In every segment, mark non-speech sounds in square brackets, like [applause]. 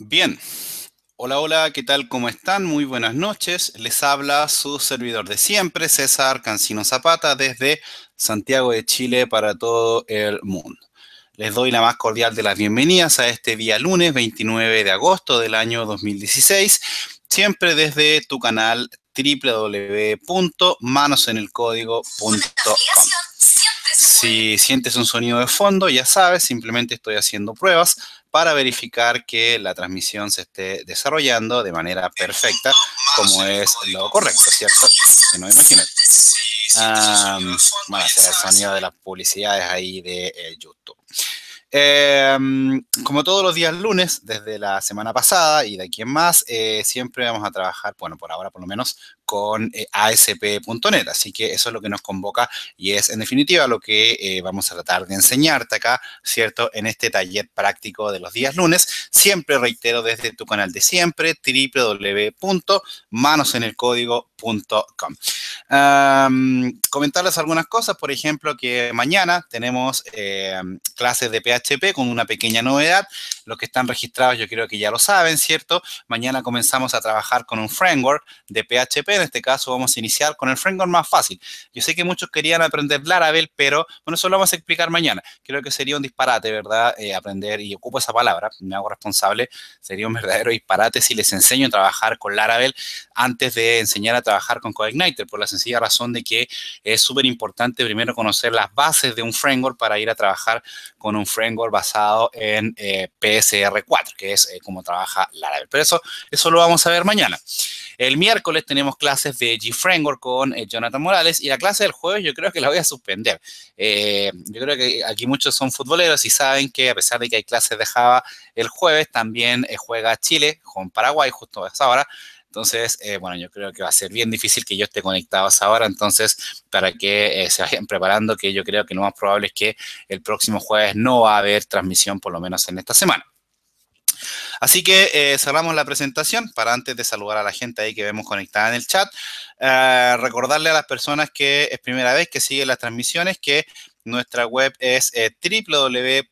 Bien, hola, hola, ¿qué tal? ¿Cómo están? Muy buenas noches. Les habla su servidor de siempre, César Cancino Zapata, desde Santiago de Chile para todo el mundo. Les doy la más cordial de las bienvenidas a este día lunes 29 de agosto del año 2016, siempre desde tu canal www.manosenelcódigo.com. Si sientes un sonido de fondo, ya sabes, simplemente estoy haciendo pruebas para verificar que la transmisión se esté desarrollando de manera perfecta, como es lo correcto, ¿cierto? Si no, imagínate. bueno, ah, será el sonido de las publicidades ahí de eh, YouTube. Em, como todos los días lunes, desde la semana pasada y de aquí en más, eh, siempre vamos a trabajar, bueno, por ahora por lo menos, con eh, asp.net. Así que eso es lo que nos convoca y es en definitiva lo que eh, vamos a tratar de enseñarte acá, ¿cierto? En este taller práctico de los días lunes. Siempre reitero desde tu canal de siempre, www.manosenelcódigo.com comentarles algunas cosas, por ejemplo, que mañana tenemos eh, clases de PHP con una pequeña novedad. Los que están registrados yo creo que ya lo saben, ¿cierto? Mañana comenzamos a trabajar con un framework de PHP. En este caso vamos a iniciar con el framework más fácil. Yo sé que muchos querían aprender Laravel, pero bueno, eso lo vamos a explicar mañana. Creo que sería un disparate, ¿verdad? Eh, aprender, y ocupo esa palabra, me hago responsable, sería un verdadero disparate si les enseño a trabajar con Laravel antes de enseñar a trabajar con CodeIgniter. Por la sencilla razón de que es súper importante primero conocer las bases de un framework para ir a trabajar con un framework basado en eh, PSR4, que es eh, como trabaja Laravel. Pero eso, eso lo vamos a ver mañana. El miércoles tenemos clases de G-Framework con eh, Jonathan Morales y la clase del jueves yo creo que la voy a suspender. yo creo que aquí muchos son futboleros y saben que a pesar de que hay clases de Java el jueves, también juega Chile con Paraguay justo a esa hora. Entonces, eh, bueno, yo creo que va a ser bien difícil que yo esté conectado hasta ahora. Entonces, para que eh, se vayan [laughs] preparando, que yo creo que lo más probable es que el próximo jueves no va a haber transmisión, por lo menos en esta semana. Así que eh, cerramos la presentación para antes de saludar a la gente ahí que vemos conectada en el chat. recordarle a las personas que es primera vez que siguen las transmisiones que nuestra web es eh,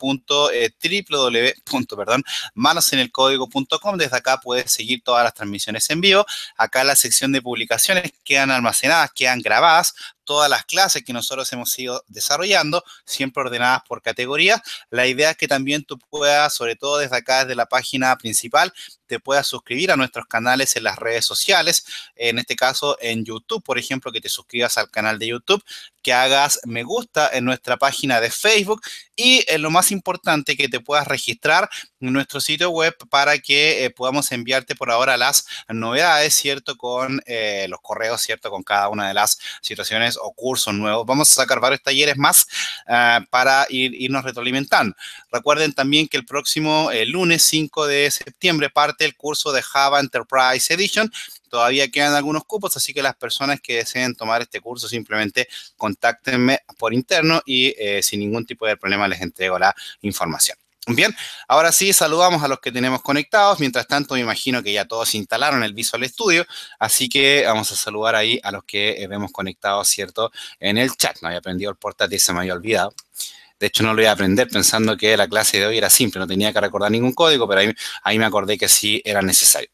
www.manosenelcódigo.com. Eh, Desde acá puedes seguir todas las transmisiones en vivo. Acá la sección de publicaciones quedan almacenadas, quedan grabadas todas las clases que nosotros hemos ido desarrollando, siempre ordenadas por categorías. La idea es que también tú puedas, sobre todo desde acá, desde la página principal, te puedas suscribir a nuestros canales en las redes sociales, en este caso en YouTube, por ejemplo, que te suscribas al canal de YouTube, que hagas me gusta en nuestra página de Facebook y eh, lo más importante que te puedas registrar en nuestro sitio web para que eh, podamos enviarte por ahora las novedades, ¿cierto? Con eh, los correos, ¿cierto? Con cada una de las situaciones o cursos nuevos. Vamos a sacar varios talleres más ah, para irnos retroalimentando. Recuerden también que el próximo lunes 5 de septiembre parte el curso de Java Enterprise Edition Todavía quedan algunos cupos, así que las personas que deseen tomar este curso simplemente contáctenme por interno y eh, sin ningún tipo de problema les entrego la información. Bien, ahora sí saludamos a los que tenemos conectados. Mientras tanto, me imagino que ya todos instalaron el Visual Studio, así que vamos a saludar ahí a los que eh, vemos conectados, ¿cierto? En el chat. No había aprendido el portátil, se me había olvidado. De hecho, no lo iba a aprender pensando que la clase de hoy era simple, no tenía que recordar ningún código, pero ahí, ahí me acordé que sí era necesario.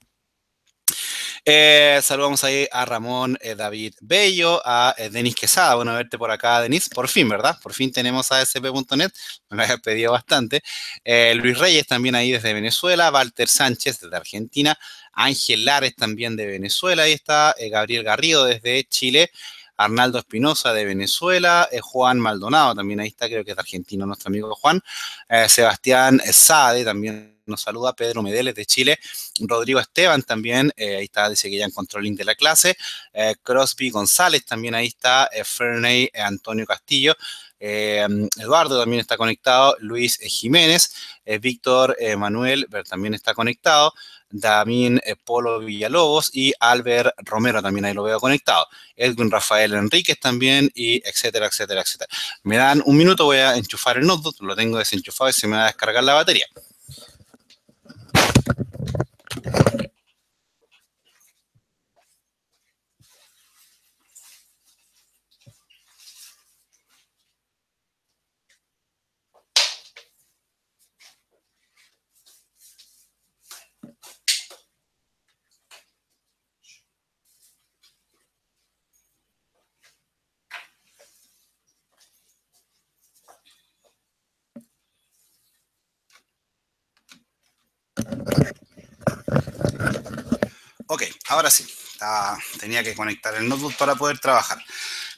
Eh, saludamos ahí a Ramón eh, David Bello, a eh, Denis Quesada. Bueno, verte por acá, Denis. Por fin, ¿verdad? Por fin tenemos a sp.net. [laughs] Me lo había pedido bastante. Luis Reyes también ahí desde Venezuela. Walter Sánchez desde Argentina. Ángel Lares también de Venezuela. Ahí está Gabriel Garrido desde Chile. Arnaldo Espinosa de Venezuela, Juan Maldonado también ahí está, creo que es argentino nuestro amigo Juan, Sebastián Sade también nos saluda, Pedro Medeles de Chile, Rodrigo Esteban también, eh, ahí está, dice que ya en el de la clase, eh, Crosby González también ahí está, eh, Ferney Antonio Castillo, Eduardo también está conectado, Luis Jiménez, Víctor Manuel también está conectado, Damín Polo Villalobos y Albert Romero también ahí lo veo conectado. Edwin Rafael Enríquez también y etcétera, etcétera, etcétera. Me dan un minuto, voy a enchufar el notebook, lo tengo desenchufado y se me va a descargar la batería. Ok, ahora sí. tenía que conectar el notebook para poder trabajar.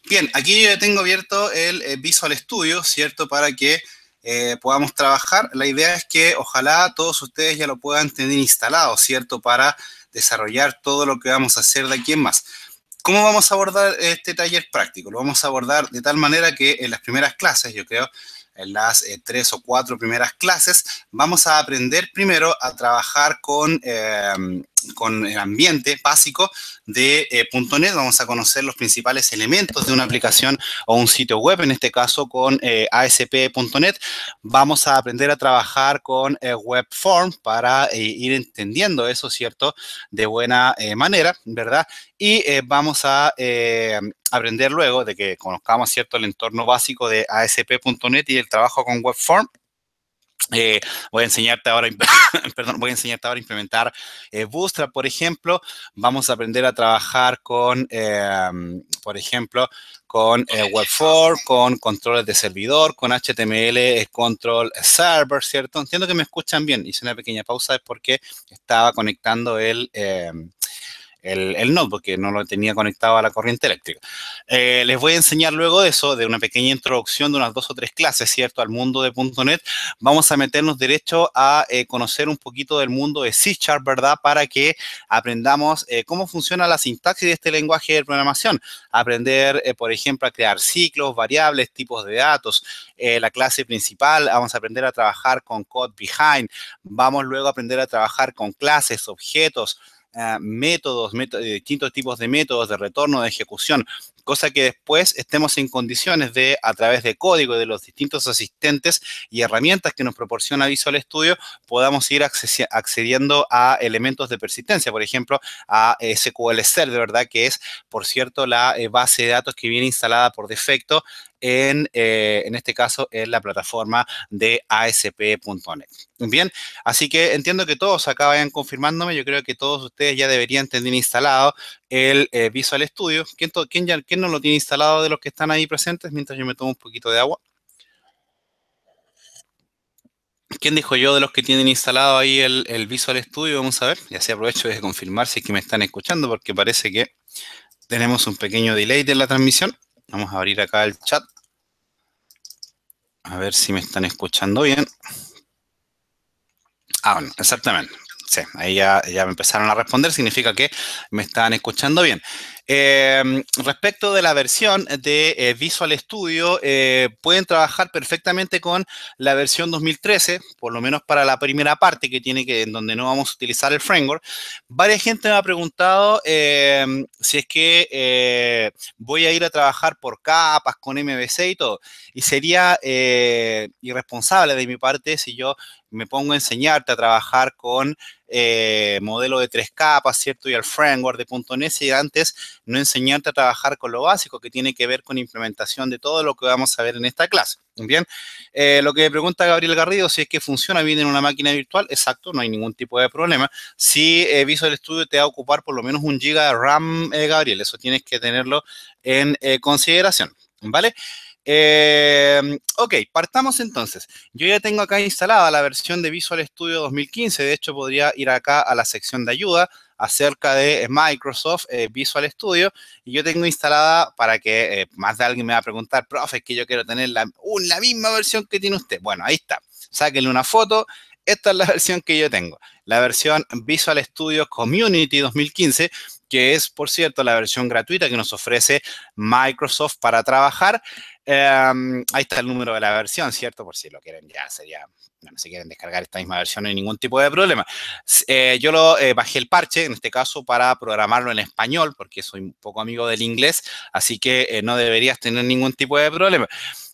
Bien, aquí yo tengo abierto el eh, Visual Studio, ¿cierto? Para que eh, podamos trabajar. La idea es que ojalá todos ustedes ya lo puedan tener instalado, ¿cierto? Para desarrollar todo lo que vamos a hacer de aquí en más. ¿Cómo vamos a abordar este taller práctico? Lo vamos a abordar de tal manera que en las primeras clases, yo creo, en las eh, tres o cuatro primeras clases, vamos a aprender primero a trabajar con con el ambiente básico de eh, .NET. Vamos a conocer los principales elementos de una aplicación o un sitio web, en este caso con eh, ASP.NET. Vamos a aprender a trabajar con eh, Web WebForm para ir entendiendo eso, ¿cierto? De buena manera, ¿verdad? Y vamos a aprender luego de que conozcamos, ¿cierto? El entorno básico de ASP.NET y el trabajo con WebForm eh, voy a enseñarte ahora, [laughs] voy a implementar eh, Bootstrap, por ejemplo. Vamos a aprender a trabajar con, em, por ejemplo, con eh, Web4, con controles de servidor, con HTML eh, control server, ¿cierto? Entiendo que me escuchan bien. Hice una pequeña pausa porque estaba conectando el, em, el, el porque no lo tenía conectado a la corriente eléctrica. Eh, les voy a enseñar luego de eso, de una pequeña introducción de unas dos o tres clases, ¿cierto?, al mundo de .NET. Vamos a meternos derecho a eh, conocer un poquito del mundo de C ¿verdad?, para que aprendamos eh, cómo funciona la sintaxis de este lenguaje de programación. Aprender, por ejemplo, a crear ciclos, variables, tipos de datos, la clase principal, vamos a aprender a trabajar con code behind, vamos luego a aprender a trabajar con clases, objetos, Ah, métodos, métodos, eh, distintos tipos de métodos de retorno, de ejecución, cosa que después estemos en condiciones de, a través de código de los distintos asistentes y herramientas que nos proporciona Visual Studio, podamos ir accediendo a elementos de persistencia, por ejemplo, a SQL Server, ¿verdad? Que es, por cierto, la eh, base de datos que viene instalada por defecto en, eh, en, este caso, en la plataforma de asp.net. Bien, así que entiendo que todos acá vayan confirmándome, yo creo que todos ustedes ya deberían tener instalado el eh, Visual Studio. ¿Quién, quién, no lo tiene instalado de los que están ahí presentes? Mientras yo me tomo un poquito de agua. ¿Quién dijo yo de los que tienen instalado ahí el, el, Visual Studio? Vamos a ver. Y así aprovecho de confirmar si es que me están escuchando, porque parece que tenemos un pequeño delay de la transmisión. Vamos a abrir acá el chat. A ver si me están escuchando bien. Ah, bueno, exactamente. Sí, ahí ya, me empezaron a responder, significa que me están escuchando bien. Em, respecto de la versión de eh, Visual Studio, eh, pueden trabajar perfectamente con la versión 2013, por lo menos para la primera parte que tiene que, en donde no vamos a utilizar el framework. Varia gente me ha preguntado em, si es que eh, voy a ir a trabajar por capas, con MVC y todo. Y sería irresponsable de mi parte si yo me pongo a enseñarte a trabajar con eh, modelo de tres capas, ¿cierto? Y al framework de .NET y antes no enseñarte a trabajar con lo básico que tiene que ver con implementación de todo lo que vamos a ver en esta clase. Bien, eh, lo que me pregunta Gabriel Garrido, si es que funciona bien en una máquina virtual, exacto, no hay ningún tipo de problema. Si eh, Visual Studio te va a ocupar por lo menos un giga de RAM, Gabriel, eso tienes que tenerlo en consideración, ¿vale? Em, ok, partamos entonces. Yo ya tengo acá instalada la versión de Visual Studio 2015. De hecho, podría ir acá a la sección de ayuda acerca de eh, Microsoft eh, Visual Studio. Y yo tengo instalada para que eh, más de alguien me va a preguntar, profe, es que yo quiero tener la, la misma versión que tiene usted. Bueno, ahí está. Sáquenle una foto. Esta es la [laughs] versión que yo tengo, la versión Visual Studio Community 2015, que es, por cierto, la versión gratuita que nos ofrece Microsoft para trabajar. Em, ahí está el número de la versión, ¿cierto? Por si lo quieren, ya sería, si quieren descargar esta misma versión, no hay ningún tipo de problema. Eh, yo lo eh, bajé el parche, en este caso, para programarlo en español, porque soy un poco amigo del inglés, así que eh, no deberías tener ningún tipo de problema.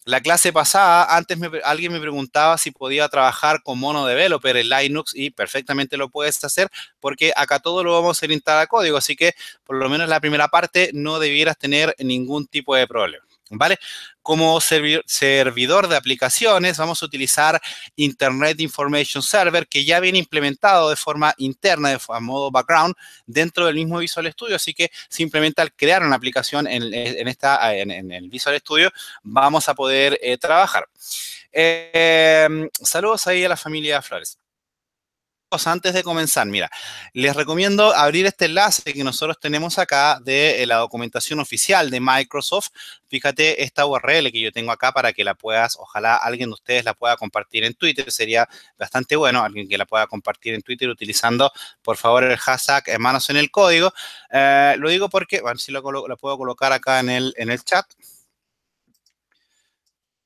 La clase pasada, antes alguien me preguntaba si podía trabajar con Mono Developer en Linux y perfectamente lo puedes hacer porque acá todo lo vamos a orientar a código, así que por lo menos la primera parte no debieras tener ningún tipo de problema. ¿Vale? Como servidor de aplicaciones, vamos a utilizar Internet Information Server, que ya viene implementado de forma interna, de modo background, dentro del mismo Visual Studio. Así que simplemente al crear una aplicación en, esta, en, el Visual Studio, vamos a poder eh, trabajar. Eh, saludos ahí a la familia Flores antes de comenzar. Mira, les recomiendo abrir este enlace que nosotros tenemos acá de eh, la documentación oficial de Microsoft. Fíjate esta URL que yo tengo acá para que la puedas, ojalá alguien de ustedes la pueda compartir en Twitter. Sería bastante bueno alguien que la pueda compartir en Twitter utilizando, por favor, el hashtag manos en el código. Eh, lo digo porque, bueno, si lo, lo puedo colocar acá en el, en el chat.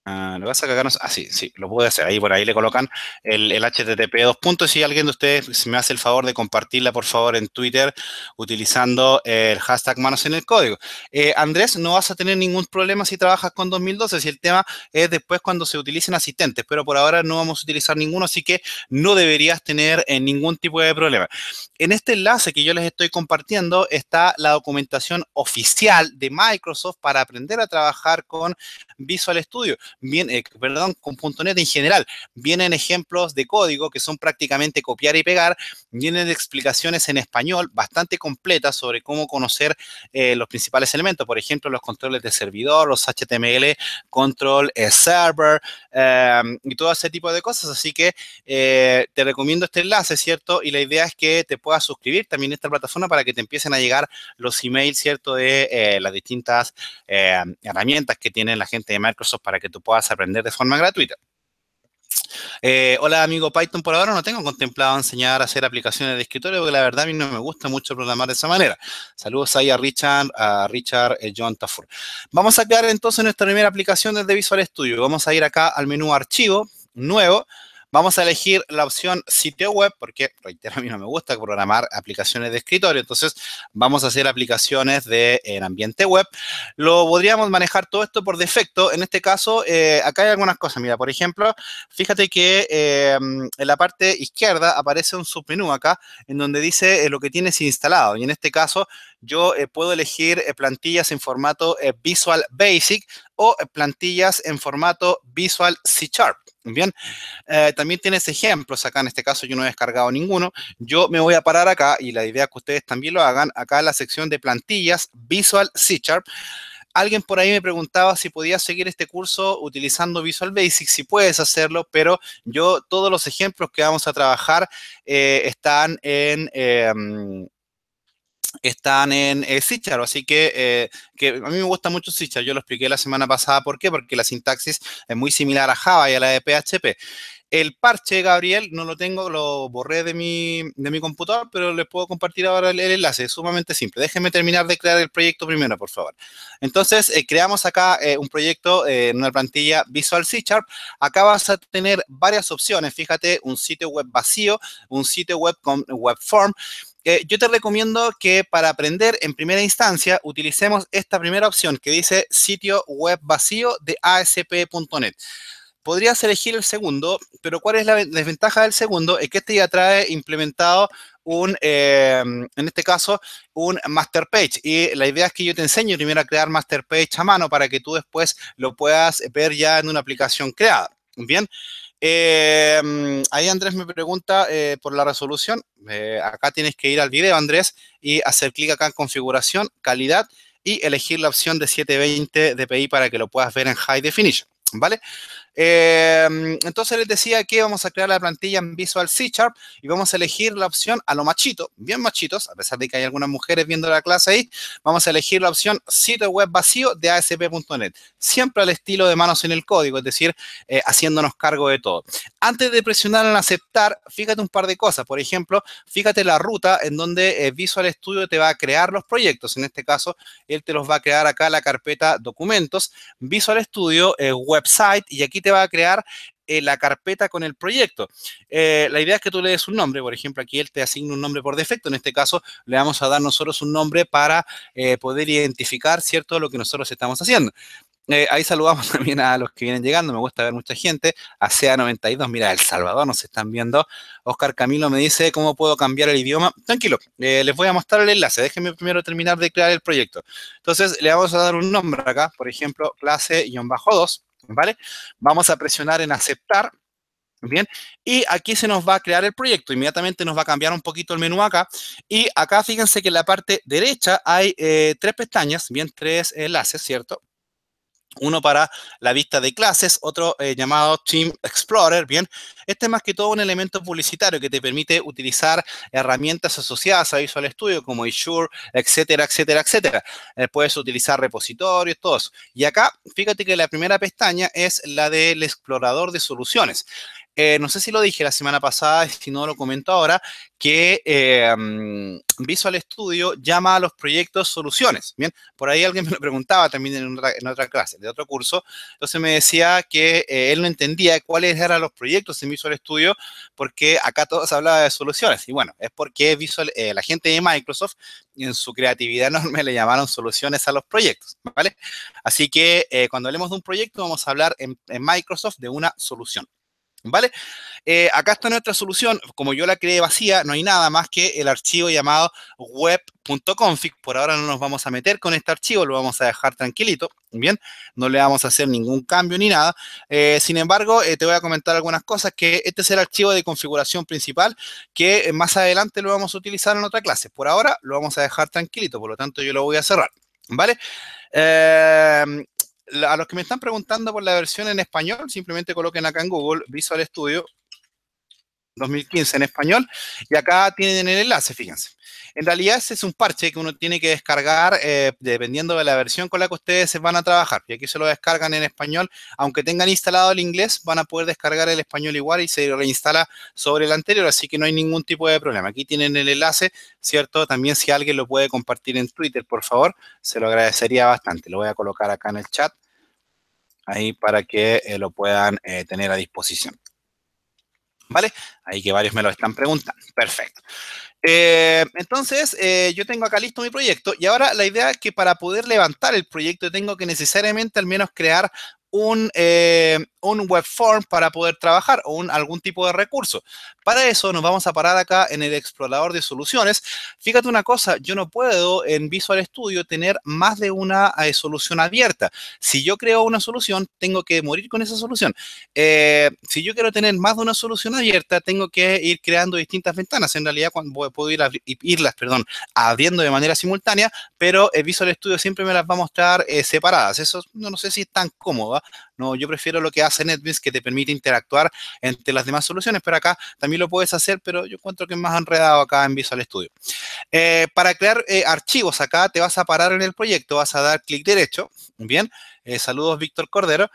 Ah, lo vas a cagarnos. Ah, sí, sí, lo puedo hacer. Ahí por ahí le colocan el, HTTP dos puntos. Si alguien de ustedes me hace el favor de compartirla, por favor, en Twitter utilizando el hashtag manos en el código. Eh, Andrés, no vas a tener ningún problema si trabajas con 2012. Si el tema es después cuando se utilicen asistentes, pero por ahora no vamos a utilizar ninguno, así que no deberías tener eh, ningún tipo de problema. En este enlace que yo les estoy compartiendo está la documentación oficial de Microsoft para aprender a trabajar con Visual Studio bien, eh, perdón, con .NET en general, vienen ejemplos de código que son prácticamente copiar y pegar, vienen explicaciones en español bastante completas sobre cómo conocer eh, los principales elementos, por ejemplo, los controles de servidor, los HTML, control eh, server em, y todo ese tipo de cosas. Así que te recomiendo este enlace, ¿cierto? Y la idea es que te puedas suscribir también a esta plataforma para que te empiecen a llegar los emails, ¿cierto? De las distintas em, herramientas que tiene la gente de Microsoft para que tú puedas vas a aprender de forma gratuita. Eh, hola amigo Python, por ahora no tengo contemplado enseñar a hacer aplicaciones de escritorio porque la verdad a mí no me gusta mucho programar de esa manera. Saludos ahí a Richard, a Richard eh, John Tafur. Vamos a crear entonces nuestra primera aplicación desde Visual Studio. Vamos a ir acá al menú Archivo, Nuevo, Vamos a elegir la opción sitio web, porque, reitero, a mí no me gusta programar aplicaciones de escritorio. Entonces, vamos a hacer aplicaciones de, en ambiente web. Lo podríamos manejar todo esto por defecto. En este caso, eh, acá hay algunas cosas. Mira, por ejemplo, fíjate que em, en la parte izquierda aparece un submenú acá, en donde dice eh, lo que tienes instalado. Y en este caso, yo eh, puedo elegir plantillas en formato Visual Basic o plantillas en formato Visual C Sharp. Bien, también eh, tienes ejemplos acá, en este caso yo no he descargado ninguno. Yo me voy a parar acá y la idea es que ustedes también lo hagan, acá en la sección de plantillas Visual C Sharp. Alguien por ahí me preguntaba si podía seguir este curso utilizando Visual Basic, si puedes hacerlo, pero yo todos los ejemplos que vamos a trabajar eh, están en, em, están en eh, C así que, eh, que, a mí me gusta mucho C-Charp. yo lo expliqué la semana pasada por qué, porque la sintaxis es muy similar a Java y a la de PHP. El parche, Gabriel, no lo tengo, lo borré de mi, de mi computador, pero les puedo compartir ahora el, enlace, es sumamente simple. Déjenme terminar de crear el proyecto primero, por favor. Entonces, eh, creamos acá un proyecto en una plantilla Visual C Acá vas a tener varias opciones, fíjate, un sitio web vacío, un sitio web con web form, yo te recomiendo que para aprender en primera instancia utilicemos esta primera opción que dice sitio web vacío de asp.net. Podrías elegir el segundo, pero ¿cuál es la desventaja del segundo? Es que este ya trae implementado un, em, en este caso, un master page. Y la idea es que yo te enseño primero a crear master page a mano para que tú después lo puedas ver ya en una aplicación creada. Bien. Eh, ahí Andrés me pregunta eh, por la resolución. Eh, acá tienes que ir al video, Andrés, y hacer clic acá en configuración, calidad, y elegir la opción de 720 dpi para que lo puedas ver en High Definition. ¿Vale? Em, entonces les decía que vamos a crear la plantilla en Visual C Sharp y vamos a elegir la opción a lo machito, bien machitos, a pesar de que hay algunas mujeres viendo la clase ahí, vamos a elegir la opción sitio web vacío de ASP.NET, siempre al estilo de manos en el código, es decir, eh, haciéndonos cargo de todo. Antes de presionar en aceptar, fíjate un par de cosas, por ejemplo, fíjate la ruta en donde eh, Visual Studio te va a crear los proyectos, en este caso, él te los va a crear acá la carpeta documentos, Visual Studio, eh, website, y aquí te va a crear eh, la carpeta con el proyecto. Eh, la idea es que tú le des un nombre, por ejemplo, aquí él te asigna un nombre por defecto, en este caso le vamos a dar nosotros un nombre para eh, poder identificar, ¿cierto?, lo que nosotros estamos haciendo. ahí saludamos [laughs] también a los que vienen llegando, me gusta ver mucha gente, a CA92, mira, El Salvador nos están viendo, Oscar Camilo me dice cómo puedo cambiar el idioma, tranquilo, les voy a mostrar el enlace, déjenme primero terminar de crear el proyecto. Entonces le vamos a dar un nombre acá, por ejemplo, clase-2, ¿vale? Vamos a presionar en aceptar, ¿bien? Y aquí se nos va a crear el proyecto, inmediatamente nos va a cambiar un poquito el menú acá, y acá fíjense que en la parte derecha hay eh, tres pestañas, bien, tres enlaces, ¿cierto? Uno para la vista de clases, otro eh, llamado Team Explorer, bien. Este es más que todo un elemento publicitario que te permite utilizar herramientas asociadas a Visual Studio como Azure, etcétera, etcétera, etcétera. Eh, puedes utilizar repositorios, todos. Y acá, fíjate que la primera pestaña es la del explorador de soluciones. Eh, no sé si lo dije la semana pasada, si no lo comento ahora, que eh, mm, Visual Studio llama a los proyectos soluciones. Bien, por ahí alguien me lo preguntaba también en otra, clase, de otro curso. Entonces me decía que eh, él no entendía cuáles eran los proyectos en Visual Studio, porque acá todos hablaba de soluciones. Y bueno, es porque Visual, la gente de Microsoft, en su creatividad [laughs] enorme, le llamaron soluciones a los proyectos. ¿Vale? Así que cuando hablemos de un proyecto, vamos a hablar en Microsoft de una solución. ¿Vale? Eh, acá está nuestra solución. Como yo la creé vacía, no hay nada más que el archivo llamado web.config. Por ahora no nos vamos a meter con este archivo, lo vamos a dejar tranquilito. Bien, no le vamos a hacer ningún cambio ni nada. Eh, sin embargo, eh, te voy a comentar algunas cosas, que este es el archivo de configuración principal, que más adelante lo vamos a utilizar en otra clase. Por ahora lo vamos a dejar tranquilito, por lo tanto yo lo voy a cerrar. ¿Vale? Eh, a los que me están preguntando por la versión en español, simplemente coloquen acá en Google Visual Studio 2015 en español, y acá tienen el enlace, fíjense. En realidad ese es un parche que uno tiene que descargar eh, dependiendo de la versión con la que ustedes van a trabajar. Y aquí se lo descargan en español, aunque tengan instalado el inglés, van a poder descargar el español igual y se reinstala sobre el anterior, así que no hay ningún tipo de problema. Aquí tienen el enlace, ¿cierto? También si alguien lo puede compartir en Twitter, por favor, se lo agradecería bastante. Lo voy a colocar acá en el chat, ahí para que eh, lo puedan eh, tener a disposición. ¿Vale? Ahí que varios me lo están preguntando. Perfecto. Eh, entonces, eh, yo tengo acá listo mi proyecto y ahora la idea es que para poder levantar el proyecto tengo que necesariamente al menos crear un, eh, un web form para poder trabajar o un, algún tipo de recurso. Para eso nos vamos a parar acá en el explorador de soluciones. Fíjate una cosa, yo no puedo en Visual Studio tener más de una eh, solución abierta. Si yo creo una solución, tengo que morir con esa solución. Eh, si yo quiero tener más de una solución abierta, tengo que ir creando distintas ventanas. En realidad, cuando puedo ir irlas perdón, abriendo de manera simultánea, pero el Visual Studio siempre me las va a mostrar separadas. Eso no, no sé si es tan cómodo. No, yo prefiero lo que hace NetBeans que te permite interactuar entre las demás soluciones, pero acá también lo puedes hacer, pero yo encuentro que es más enredado acá en Visual Studio. Eh, para crear eh, archivos acá te vas a parar en el proyecto, vas a dar clic derecho, bien, eh, saludos Víctor Cordero.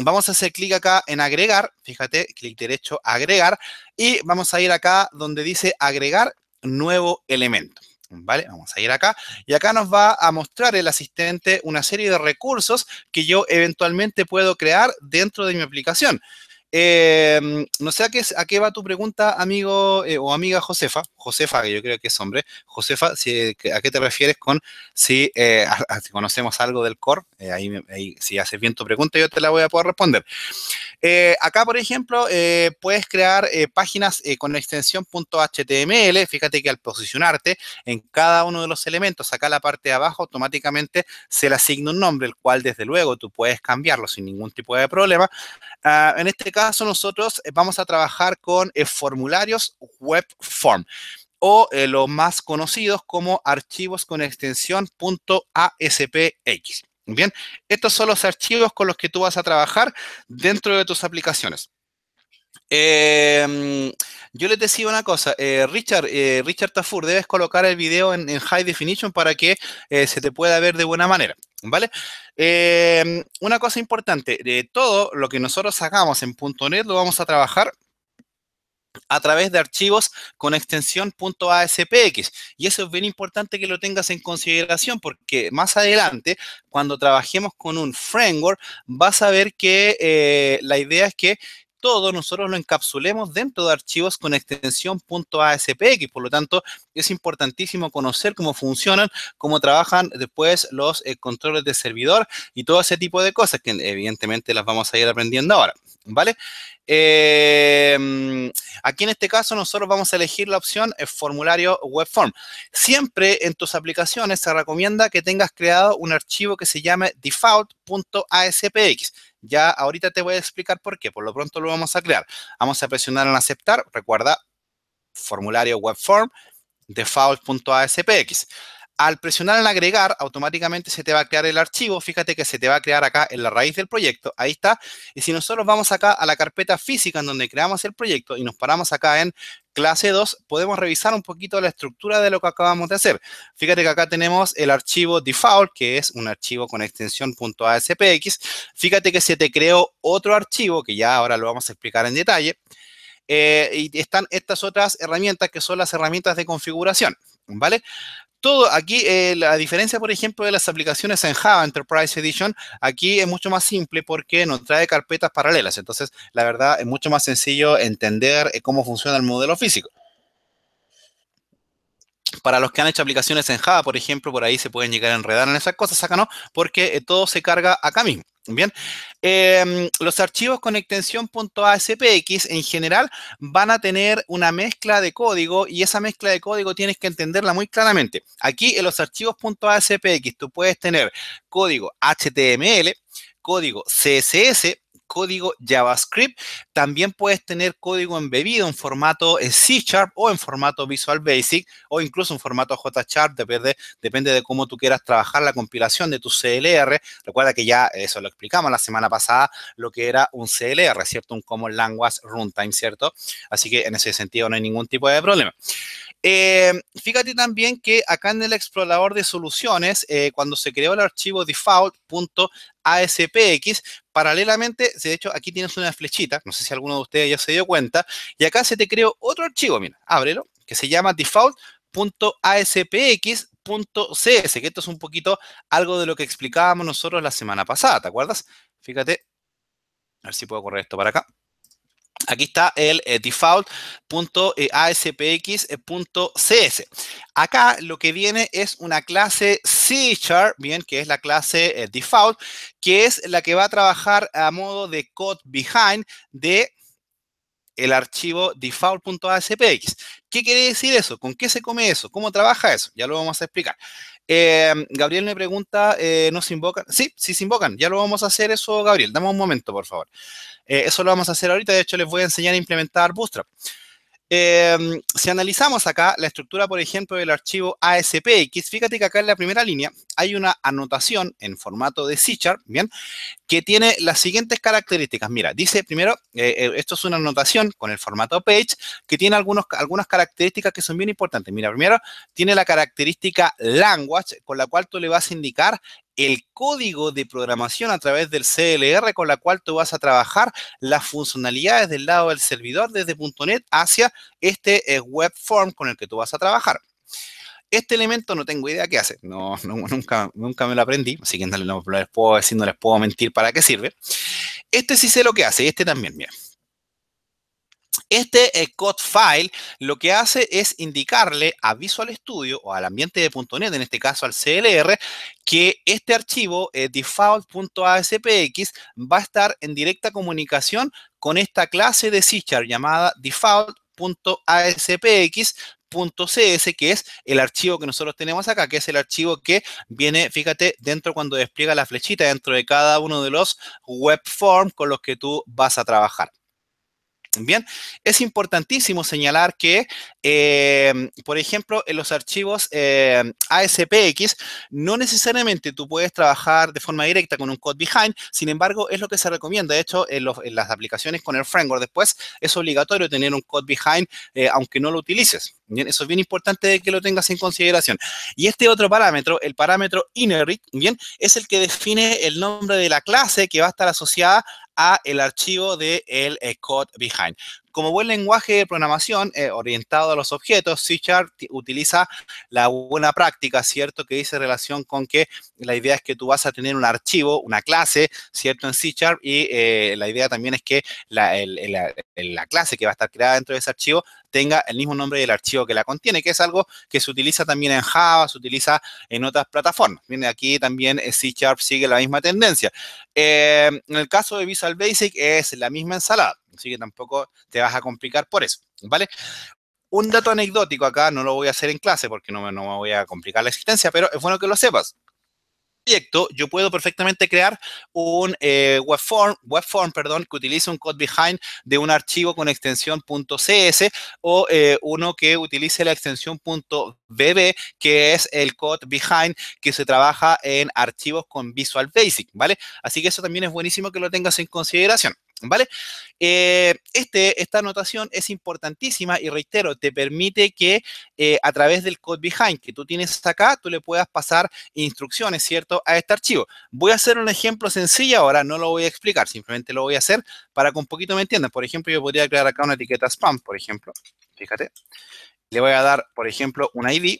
vamos a hacer clic acá en agregar, fíjate, clic derecho, agregar, y vamos a ir acá donde dice agregar nuevo elemento. Vamos a ir acá. Y acá nos va a mostrar el asistente una serie de recursos que yo eventualmente puedo crear dentro de mi aplicación. Eh, no sé a qué, va tu pregunta, amigo eh, o amiga Josefa. Josefa, que yo creo que es hombre. Josefa, ¿a qué te refieres con si, eh, conocemos algo del core? si haces bien tu pregunta, yo te la voy a poder responder. acá, por ejemplo, puedes crear páginas con extensión .html. Fíjate que al posicionarte en cada uno de los elementos, acá la parte de abajo, automáticamente se le asigna un nombre, el cual desde luego tú puedes cambiarlo sin ningún tipo de problema. Ah, en este caso, nosotros eh, vamos a trabajar con eh, formularios web form o eh, lo más conocidos como archivos con extensión .aspx. Bien, estos son los archivos con los que tú vas a trabajar dentro de tus aplicaciones. Em, yo les decía una cosa, eh, Richard, eh, Richard Tafur, debes colocar el video en, High Definition para que eh, se te pueda ver de buena manera, ¿vale? Em, una cosa importante, de todo lo que nosotros hagamos en .NET lo vamos a trabajar a través de archivos con extensión .aspx. Y eso es bien importante que lo tengas en consideración porque más adelante, cuando trabajemos con un framework, vas a ver que la idea es que todo nosotros lo encapsulemos dentro de archivos con extensión .aspx. Por lo tanto, es importantísimo conocer cómo funcionan, cómo trabajan después los eh, controles de servidor y todo ese tipo de cosas que evidentemente las vamos a ir aprendiendo ahora. ¿Vale? Eh, aquí en este caso nosotros vamos a elegir la opción eh, formulario web form. Siempre en tus aplicaciones se recomienda que tengas creado un archivo que se llame default.aspx. Ya ahorita te voy a explicar por qué. Por lo pronto lo vamos a crear. Vamos a presionar en aceptar. Recuerda, formulario web form default.aspx. Al presionar en agregar, automáticamente se te va a crear el archivo. Fíjate que se te va a crear acá en la raíz del proyecto. Ahí está. Y si nosotros vamos acá a la carpeta física en donde creamos el proyecto y nos paramos acá en clase 2 podemos revisar un poquito la estructura de lo que acabamos de hacer. Fíjate que acá tenemos el archivo default, que es un archivo con extensión .aspx. Fíjate que se te creó otro archivo, que ya ahora lo vamos a explicar en detalle. Eh, y están estas otras herramientas que son las herramientas de configuración, ¿vale? todo aquí, eh, la diferencia, por ejemplo, de las aplicaciones en Java Enterprise Edition, aquí es mucho más simple porque nos trae carpetas paralelas. Entonces, la verdad, es mucho más sencillo entender eh, cómo funciona el modelo físico para los que han hecho aplicaciones en Java, por ejemplo, por ahí se pueden llegar a enredar en esas cosas, acá no, porque eh, todo se carga acá mismo. Bien, em, los archivos con extensión .aspx en general van a tener una mezcla de código y esa mezcla de código tienes que entenderla muy claramente. Aquí en los archivos .aspx tú puedes tener código HTML, código CSS, código JavaScript. También puedes tener código embebido en formato en eh, C Sharp o en formato Visual Basic o incluso en formato J depende, depende de cómo tú quieras trabajar la compilación de tu CLR. Recuerda que ya eso lo explicamos la semana pasada, lo que era un CLR, ¿cierto? Un Common Language Runtime, ¿cierto? Así que en ese sentido no hay ningún tipo de problema. Eh, fíjate también que acá en el explorador de soluciones, eh, cuando se creó el archivo default.aspx, paralelamente, de hecho, aquí tienes una flechita, no sé si alguno de ustedes ya se dio cuenta, y acá se te creó otro archivo, mira, ábrelo, que se llama default.aspx.cs, que esto es un poquito algo de lo que explicábamos nosotros la semana pasada, ¿te acuerdas? Fíjate, a ver si puedo correr esto para acá. Aquí está el eh, default.aspx.cs. Eh, eh, Acá lo que viene es una clase C bien, que es la clase default, que es la que va a trabajar a modo de code behind de el archivo default.aspx. ¿Qué quiere decir eso? ¿Con qué se come eso? ¿Cómo trabaja eso? Ya lo vamos a explicar. Em, Gabriel me pregunta, eh, ¿No se invocan? Sí, sí se invocan, ya lo vamos a hacer eso, Gabriel, dame un momento, por favor. Eh, eso lo vamos a hacer ahorita, de hecho les voy a enseñar a implementar Bootstrap. Em, si analizamos acá la estructura, por ejemplo, del archivo ASPX, fíjate que acá en la primera línea hay una anotación en formato de C ¿bien? Que tiene las siguientes características. Mira, dice primero, eh, eh, esto es una anotación con el formato page que tiene algunos, algunas características que son bien importantes. Mira, primero tiene la característica language con la cual tú le vas a indicar el código de programación a través del CLR con la cual tú vas a trabajar las funcionalidades del lado del servidor desde .NET hacia este eh, web form con el que tú vas a trabajar. Este elemento no tengo idea qué hace, no, nunca, nunca me lo aprendí, así que no, no les puedo decir, no les puedo mentir para qué sirve. Este sí sé lo que hace, este también, mira. Este eh, code file lo que hace es indicarle a Visual Studio o al ambiente de .NET, en este caso al CLR, que este archivo eh, default.aspx va a estar en directa comunicación con esta clase de C llamada default.aspx.cs, que es el archivo que nosotros tenemos acá, que es el archivo que viene, fíjate, dentro cuando despliega la flechita dentro de cada uno de los web forms con los que tú vas a trabajar. Bien, es importantísimo señalar que, em, por ejemplo, en los archivos em, ASPX, no necesariamente tú puedes trabajar de forma directa con un code behind, sin embargo, es lo que se recomienda. De hecho, en, las aplicaciones con el framework después es obligatorio tener un code behind, eh, aunque no lo utilices. Bien, eso es bien importante que lo tengas en consideración. Y este otro parámetro, el parámetro inherit, bien, es el que define el nombre de la clase que va a estar asociada a el archivo de el code behind. Como buen lenguaje de programación eh, orientado a los objetos, C Sharp utiliza la buena práctica, ¿cierto? Que dice relación con que la idea es que tú vas a tener un archivo, una clase, ¿cierto? En C Sharp y eh, la idea también es que la, clase que va a estar creada dentro de ese archivo tenga el mismo nombre del archivo que la contiene, que es algo que se utiliza también en Java, se utiliza en otras plataformas. Viene aquí también eh, C Sharp sigue la misma tendencia. en el caso de Visual Basic es la misma ensalada. Así que tampoco te vas a complicar por eso, ¿vale? Un dato anecdótico acá, no lo voy a hacer en clase porque no me, no me voy a complicar la existencia, pero es bueno que lo sepas proyecto, yo puedo perfectamente crear un eh, web form, perdón, que utilice un code behind de un archivo con extensión .cs o eh, uno que utilice la extensión .bb, que es el code behind que se trabaja en archivos con Visual Basic, ¿vale? Así que eso también es buenísimo que lo tengas en consideración. ¿Vale? Eh, este, esta anotación es importantísima y reitero, te permite que eh, a través del code behind que tú tienes acá, tú le puedas pasar instrucciones, ¿cierto? A este archivo. Voy a hacer un ejemplo sencillo ahora, no lo voy a explicar, simplemente lo voy a hacer para que un poquito me entiendan. Por ejemplo, yo podría crear acá una etiqueta spam, por ejemplo. Fíjate. Le voy a dar, por ejemplo, un ID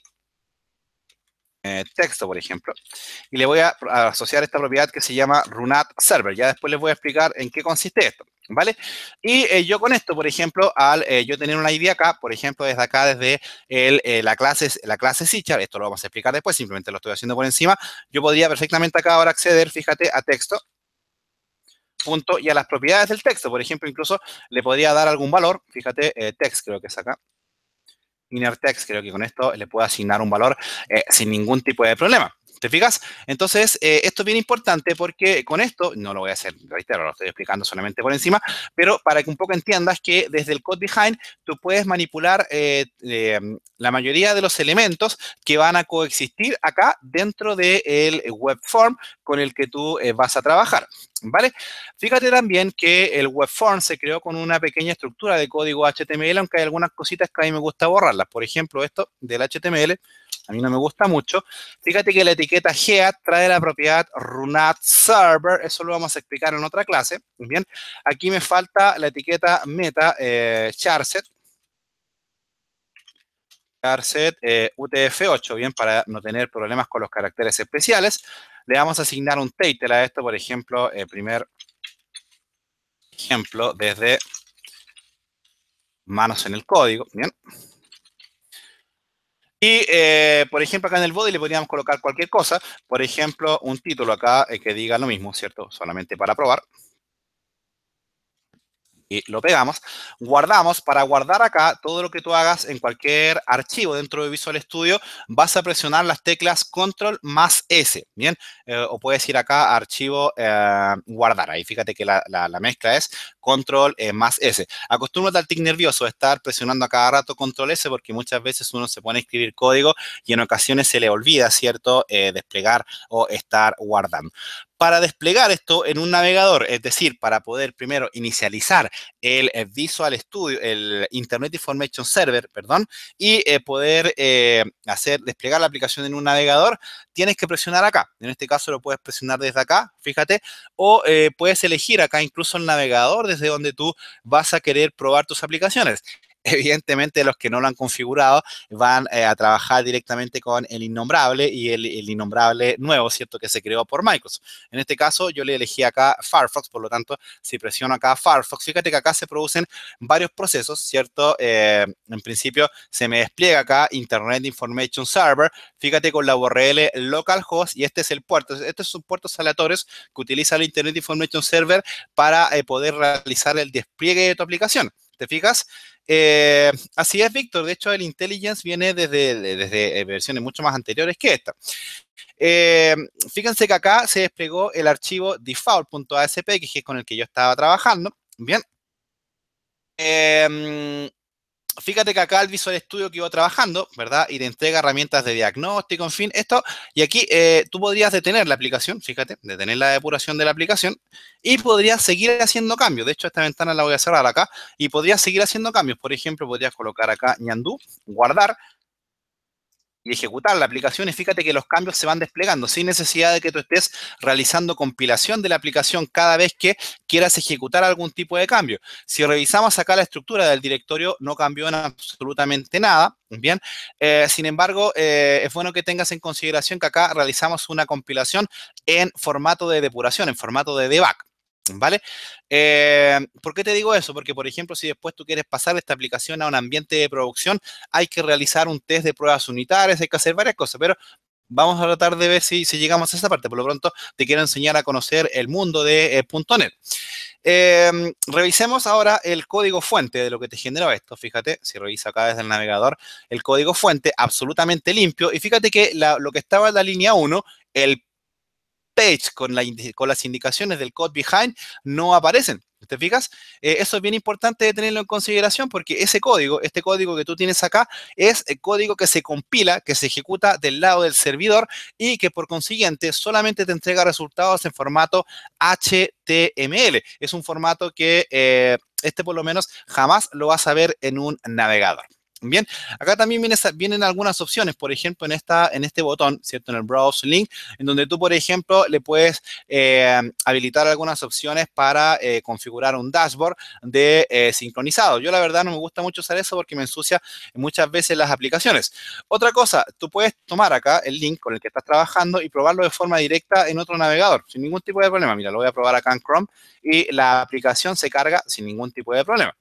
eh, texto, por ejemplo. Y le voy a, asociar esta propiedad que se llama runat server. Ya después les voy a explicar en qué consiste esto. ¿Vale? Y eh, yo con esto, por ejemplo, al eh, yo tener una idea acá, por ejemplo, desde acá, desde la clase, la clase esto lo vamos a explicar después, simplemente lo estoy haciendo por encima, yo podría perfectamente acá ahora acceder, fíjate, a texto, punto, y a las propiedades del texto, por ejemplo, incluso le podría dar algún valor, fíjate, text creo que es acá, text creo que con esto le puedo asignar un valor eh, sin ningún tipo de problema. ¿Te fijas? Entonces, eh, esto es bien importante porque con esto, no lo voy a hacer, reitero, lo estoy explicando solamente por encima, pero para que un poco entiendas que desde el code behind tú puedes manipular eh, eh, la mayoría de los elementos que van a coexistir acá dentro del de web form con el que tú vas a trabajar. ¿Vale? Fíjate también que el web form se creó con una pequeña estructura de código HTML, aunque hay algunas cositas que a mí me gusta borrarlas. Por ejemplo, esto del HTML, a mí no me gusta mucho. Fíjate que la etiqueta HEAD trae la propiedad runat server, eso lo vamos a explicar en otra clase, bien. Aquí me falta la etiqueta meta eh, charset, charset eh, UTF-8, bien, para no tener problemas con los caracteres especiales. Le vamos a asignar un title a esto, por ejemplo, el eh, primer ejemplo, desde manos en el código, bien. Y, eh, por ejemplo, acá en el body le podríamos colocar cualquier cosa. Por ejemplo, un título acá eh, que diga lo mismo, ¿cierto? Solamente para probar y lo pegamos. Guardamos. Para guardar acá, todo lo que tú hagas en cualquier archivo dentro de Visual Studio, vas a presionar las teclas Control más S, ¿bien? Eh, o puedes ir acá a Archivo, eh, Guardar. Ahí fíjate que la, mezcla es Control eh, más S. Acostúmbrate al tic nervioso de estar presionando a cada rato Control S porque muchas veces uno se pone a escribir código y en ocasiones se le olvida, ¿cierto?, desplegar o estar guardando. Para desplegar esto en un navegador, es decir, para poder primero inicializar el eh, Visual Studio, el Internet Information Server, perdón, y eh, poder eh, hacer desplegar la aplicación en un navegador, tienes que presionar acá. En este caso lo puedes presionar desde acá, fíjate, o puedes elegir acá incluso el navegador desde donde tú vas a querer probar tus aplicaciones evidentemente los que no lo han configurado van eh, a trabajar directamente con el innombrable y el, innombrable nuevo, ¿cierto? Que se creó por Microsoft. En este caso yo le elegí acá Firefox, por lo tanto, si presiono acá Firefox, fíjate que acá se producen varios procesos, ¿cierto? Eh, en principio se me despliega acá Internet Information Server, fíjate con la URL localhost y este es el puerto. Estos son puertos aleatorios que utiliza el Internet Information Server para eh, poder realizar el despliegue de tu aplicación. ¿Te fijas? Eh, así es, Víctor. De hecho, el intelligence viene desde, desde eh, versiones mucho más anteriores que esta. Eh, fíjense que acá se desplegó el archivo Default.asp que es con el que yo estaba trabajando. Bien. Eh, fíjate que acá el Visual Studio que iba trabajando, ¿verdad? Y te entrega herramientas de diagnóstico, en fin, esto. Y aquí eh, tú podrías detener la aplicación, fíjate, detener la depuración de la aplicación y podrías seguir haciendo cambios. De hecho, esta ventana la voy a cerrar acá y podrías seguir haciendo cambios. Por ejemplo, podrías colocar acá ñandú, guardar, y ejecutar la aplicación y fíjate que los cambios se van desplegando sin necesidad de que tú estés realizando compilación de la aplicación cada vez que quieras ejecutar algún tipo de cambio. Si revisamos acá la estructura del directorio, no cambió en absolutamente nada, Bien, eh, sin embargo, eh, es bueno que tengas en consideración que acá realizamos una compilación en formato de depuración, en formato de debug. ¿Vale? Eh, ¿Por qué te digo eso? Porque, por ejemplo, si después tú quieres pasar esta aplicación a un ambiente de producción, hay que realizar un test de pruebas unitarias, hay que hacer varias cosas, pero vamos a tratar de ver si, llegamos a esa parte. Por lo pronto, te quiero enseñar a conocer el mundo de eh, .NET. Em, revisemos ahora el código fuente de lo que te generó esto. Fíjate, si reviso acá desde el navegador, el código fuente absolutamente limpio. Y fíjate que lo que estaba en la línea 1, el page con, con las indicaciones del code behind no aparecen. ¿Te fijas? Eh, eso es bien importante de tenerlo en consideración porque ese código, este código que tú tienes acá, es el código que se compila, que se ejecuta del lado del servidor y que por consiguiente solamente te entrega resultados en formato HTML. Es un formato que eh, este por lo menos jamás lo vas a ver en un navegador. Bien, acá también vienen algunas opciones, por ejemplo, en, esta, en este botón, ¿cierto? En el Browse Link, en donde tú, por ejemplo, le puedes eh, habilitar algunas opciones para eh, configurar un dashboard de eh, sincronizado. Yo la verdad no me gusta mucho usar eso porque me ensucia muchas veces las aplicaciones. Otra cosa, tú puedes tomar acá el link con el que estás trabajando y probarlo de forma directa en otro navegador, sin ningún tipo de problema. Mira, lo voy a probar acá en Chrome y la aplicación se carga sin ningún tipo de problema.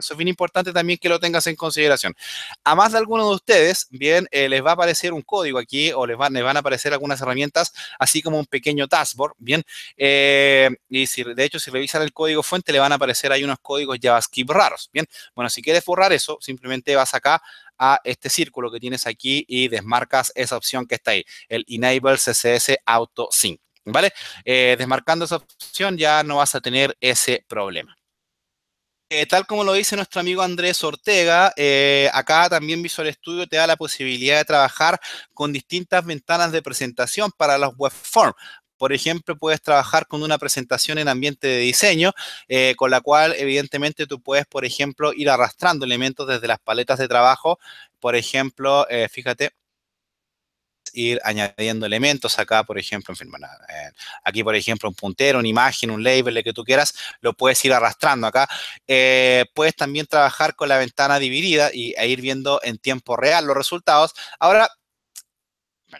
Eso es bien importante también que lo tengas en consideración. A más de alguno de ustedes, bien, eh, les va a aparecer un código aquí o les, van, les, van a aparecer algunas herramientas, así como un pequeño dashboard, bien. Eh, y de hecho, si revisan el código fuente, le van a aparecer ahí unos códigos JavaScript raros, bien. Bueno, si quieres borrar eso, simplemente vas acá a este círculo que tienes aquí y desmarcas esa opción que está ahí, el Enable CSS Auto Sync. ¿Vale? Eh, desmarcando esa opción ya no vas a tener ese problema. Eh, tal como lo dice nuestro amigo Andrés Ortega, eh, acá también Visual Studio te da la posibilidad de trabajar con distintas ventanas de presentación para las webforms. Por ejemplo, puedes trabajar con una presentación en ambiente de diseño, eh, con la cual evidentemente tú puedes, por ejemplo, ir arrastrando elementos desde las paletas de trabajo. Por ejemplo, fíjate, ir añadiendo elementos acá, por ejemplo, en aquí, por ejemplo, un puntero, una imagen, un label, lo que tú quieras, lo puedes ir arrastrando acá. Eh, puedes también trabajar con la ventana dividida y, e ir viendo en tiempo real los resultados. Ahora,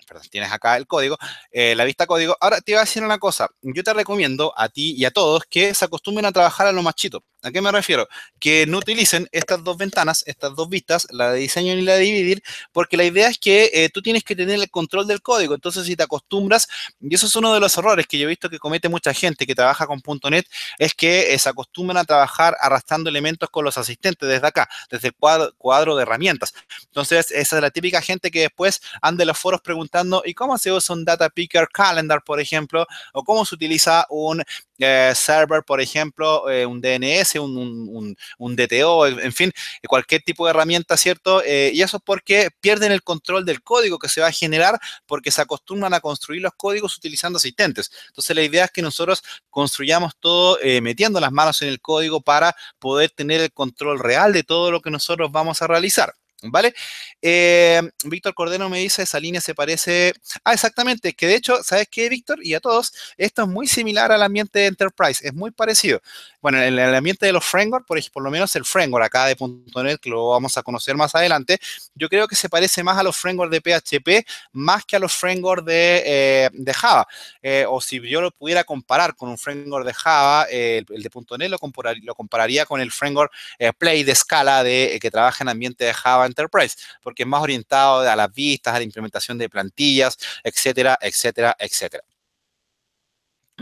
perdón, tienes acá el código, eh, la vista código. Ahora te voy a decir una cosa, yo te recomiendo a ti y a todos que se acostumbren a trabajar a lo machito. ¿A qué me refiero? Que no utilicen estas dos ventanas, estas dos vistas, la de diseño y la de dividir, porque la idea es que eh, tú tienes que tener el control del código. Entonces, si te acostumbras, y eso es uno de los errores que yo he visto que comete mucha gente que trabaja con .NET, es que eh, se acostumbran a trabajar arrastrando elementos con los asistentes desde acá, desde el cuadro, cuadro de herramientas. Entonces, esa es la típica gente que después anda en los foros preguntando preguntando, ¿y cómo se usa un Data Picker Calendar, por ejemplo? ¿O cómo se utiliza un eh, server, por ejemplo, eh, un DNS, un, DTO, en fin, cualquier tipo de herramienta, ¿cierto? Eh, y eso es porque pierden el control del código que se va a generar porque se acostumbran a construir los códigos utilizando asistentes. Entonces, la idea es que nosotros construyamos todo metiendo las manos en el código para poder tener el control real de todo lo que nosotros vamos a realizar. ¿Vale? Eh, Víctor Cordero me dice, esa línea se parece... Ah, exactamente, que de hecho, ¿sabes qué, Víctor? Y a todos, esto es muy similar al ambiente de Enterprise, es muy parecido. Bueno, en el ambiente de los frameworks, por, lo menos el framework acá de .NET, que lo vamos a conocer más adelante, yo creo que se parece más a los frameworks de PHP, más que a los frameworks eh, de, Java. Eh, o si yo lo pudiera comparar con un framework de Java, el, de .NET lo, lo compararía con el framework Play de escala de, que trabaja en ambiente de Java Enterprise, porque es más orientado a las vistas, a la implementación de plantillas, etcétera, etcétera, etcétera.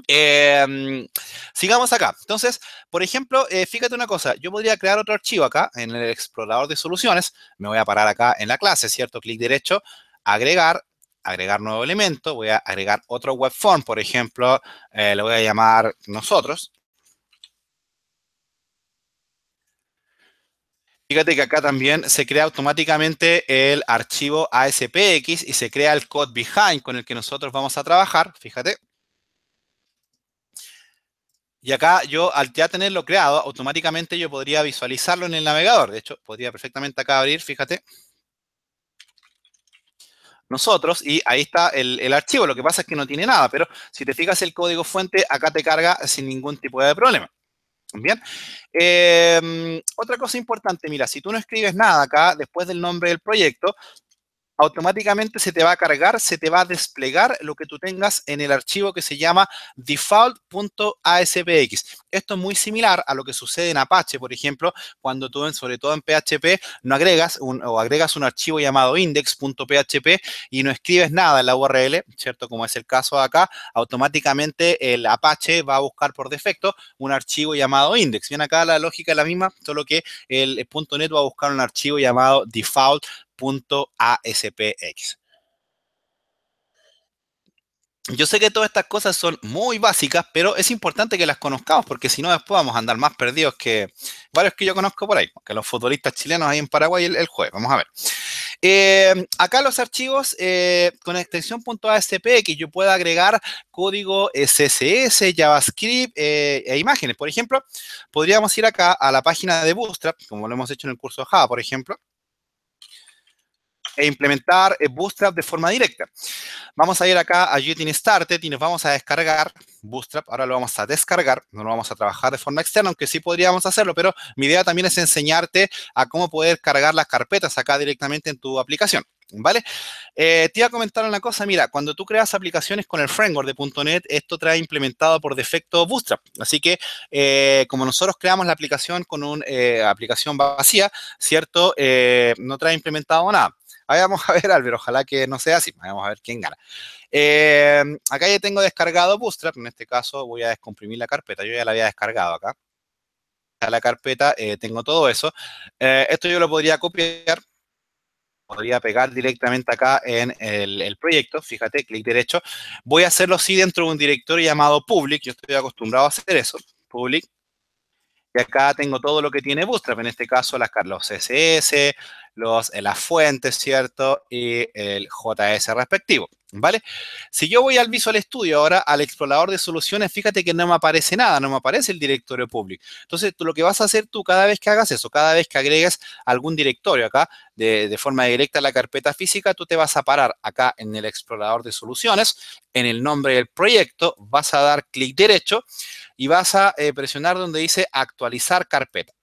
Em, sigamos acá. Entonces, por ejemplo, eh, fíjate una cosa, yo podría crear otro archivo acá en el explorador de soluciones, me voy a parar acá en la clase, ¿cierto? Clic derecho, agregar, agregar nuevo elemento, voy a agregar otro web form, por ejemplo, eh, lo voy a llamar nosotros, Fíjate que acá también se crea automáticamente el archivo ASPX y se crea el code behind con el que nosotros vamos a trabajar. Fíjate. Y acá yo, al ya tenerlo creado, automáticamente yo podría visualizarlo en el navegador. De hecho, podría perfectamente acá abrir, fíjate. Nosotros, y ahí está el, archivo. Lo que pasa es que no tiene nada, pero si te fijas el código fuente, acá te carga sin ningún tipo de problema. Bien. Em, otra cosa importante, mira, si tú no escribes nada acá después del nombre del proyecto, automáticamente se te va a cargar, se te va a desplegar lo que tú tengas en el archivo que se llama default.aspx. Esto es muy similar a lo que sucede en Apache, por ejemplo, cuando tú, sobre todo en PHP, no agregas un, o agregas un archivo llamado index.php y no escribes nada en la URL, ¿cierto? Como es el caso acá, automáticamente el Apache va a buscar por defecto un archivo llamado index. Bien, acá la lógica es la misma, solo que el .NET va a buscar un archivo llamado default .aspx. Yo sé que todas estas cosas son muy básicas, pero es importante que las conozcamos porque si no después vamos a andar más perdidos que varios que yo conozco por ahí, que los futbolistas chilenos ahí en Paraguay el, jueves. Vamos a ver. Eh, acá los archivos eh, con extensión que yo pueda agregar código eh, CSS, JavaScript e imágenes. Por ejemplo, podríamos ir acá a la página de Bootstrap, como lo hemos hecho en el curso de Java, por ejemplo e implementar eh, Bootstrap de forma directa. Vamos a ir acá a Getting Started y nos vamos a descargar Bootstrap. Ahora lo vamos a descargar, no lo vamos a trabajar de forma externa, aunque sí podríamos hacerlo, pero mi idea también es enseñarte a cómo poder cargar las carpetas acá directamente en tu aplicación. ¿Vale? Eh, te iba a comentar una cosa, mira, cuando tú creas aplicaciones con el framework de .NET, esto trae implementado por defecto Bootstrap. Así que, eh, como nosotros creamos la aplicación con una aplicación vacía, ¿cierto? no trae implementado nada. Ahí vamos a ver, Álvaro, ojalá que no sea así, vamos a ver quién gana. Eh, acá ya tengo descargado Bootstrap, en este caso voy a descomprimir la carpeta, yo ya la había descargado acá. A la carpeta eh, tengo todo eso. Eh, esto yo lo podría copiar, podría pegar directamente acá en el, proyecto, fíjate, clic derecho. Voy a hacerlo así dentro de un directorio llamado public, yo estoy acostumbrado a hacer eso, public y acá tengo todo lo que tiene Bootstrap, en este caso las, los CSS, los, eh, las fuentes, ¿cierto? Y el JS respectivo, ¿vale? Si yo voy al Visual Studio ahora, al explorador de soluciones, fíjate que no me aparece nada, no me aparece el directorio público. Entonces, tú, lo que vas a hacer tú cada vez que hagas eso, cada vez que agregues algún directorio acá, de, de forma directa a la carpeta física, tú te vas a parar acá en el explorador de soluciones, en el nombre del proyecto, vas a dar clic derecho, y vas a eh, presionar donde dice actualizar carpeta.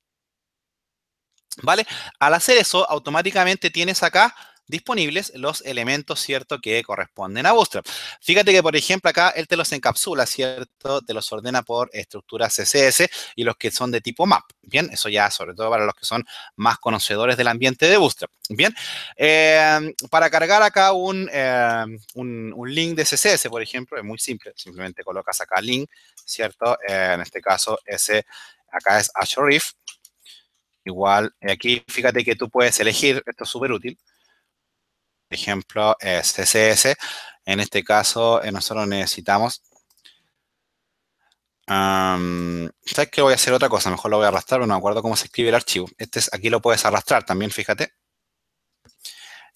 ¿Vale? Al hacer eso, automáticamente tienes acá disponibles los elementos, ¿cierto?, que corresponden a Bootstrap. Fíjate que, por ejemplo, acá él te los encapsula, ¿cierto? Te los ordena por estructuras CSS y los que son de tipo map. Bien, eso ya sobre todo para los que son más conocedores del ambiente de Bootstrap. Bien, eh, para cargar acá un, eh, un, link de CSS, por ejemplo, es muy simple. Simplemente colocas acá link, ¿cierto? Eh, en este caso, ese acá es Azure Igual, aquí fíjate que tú puedes elegir, esto es súper útil, ejemplo, eh, CSS. En este caso, eh, nosotros necesitamos... ¿Sabes qué? Voy a hacer otra cosa. Mejor lo voy a arrastrar, no me acuerdo cómo se escribe el archivo. Este es, aquí lo puedes arrastrar también, fíjate.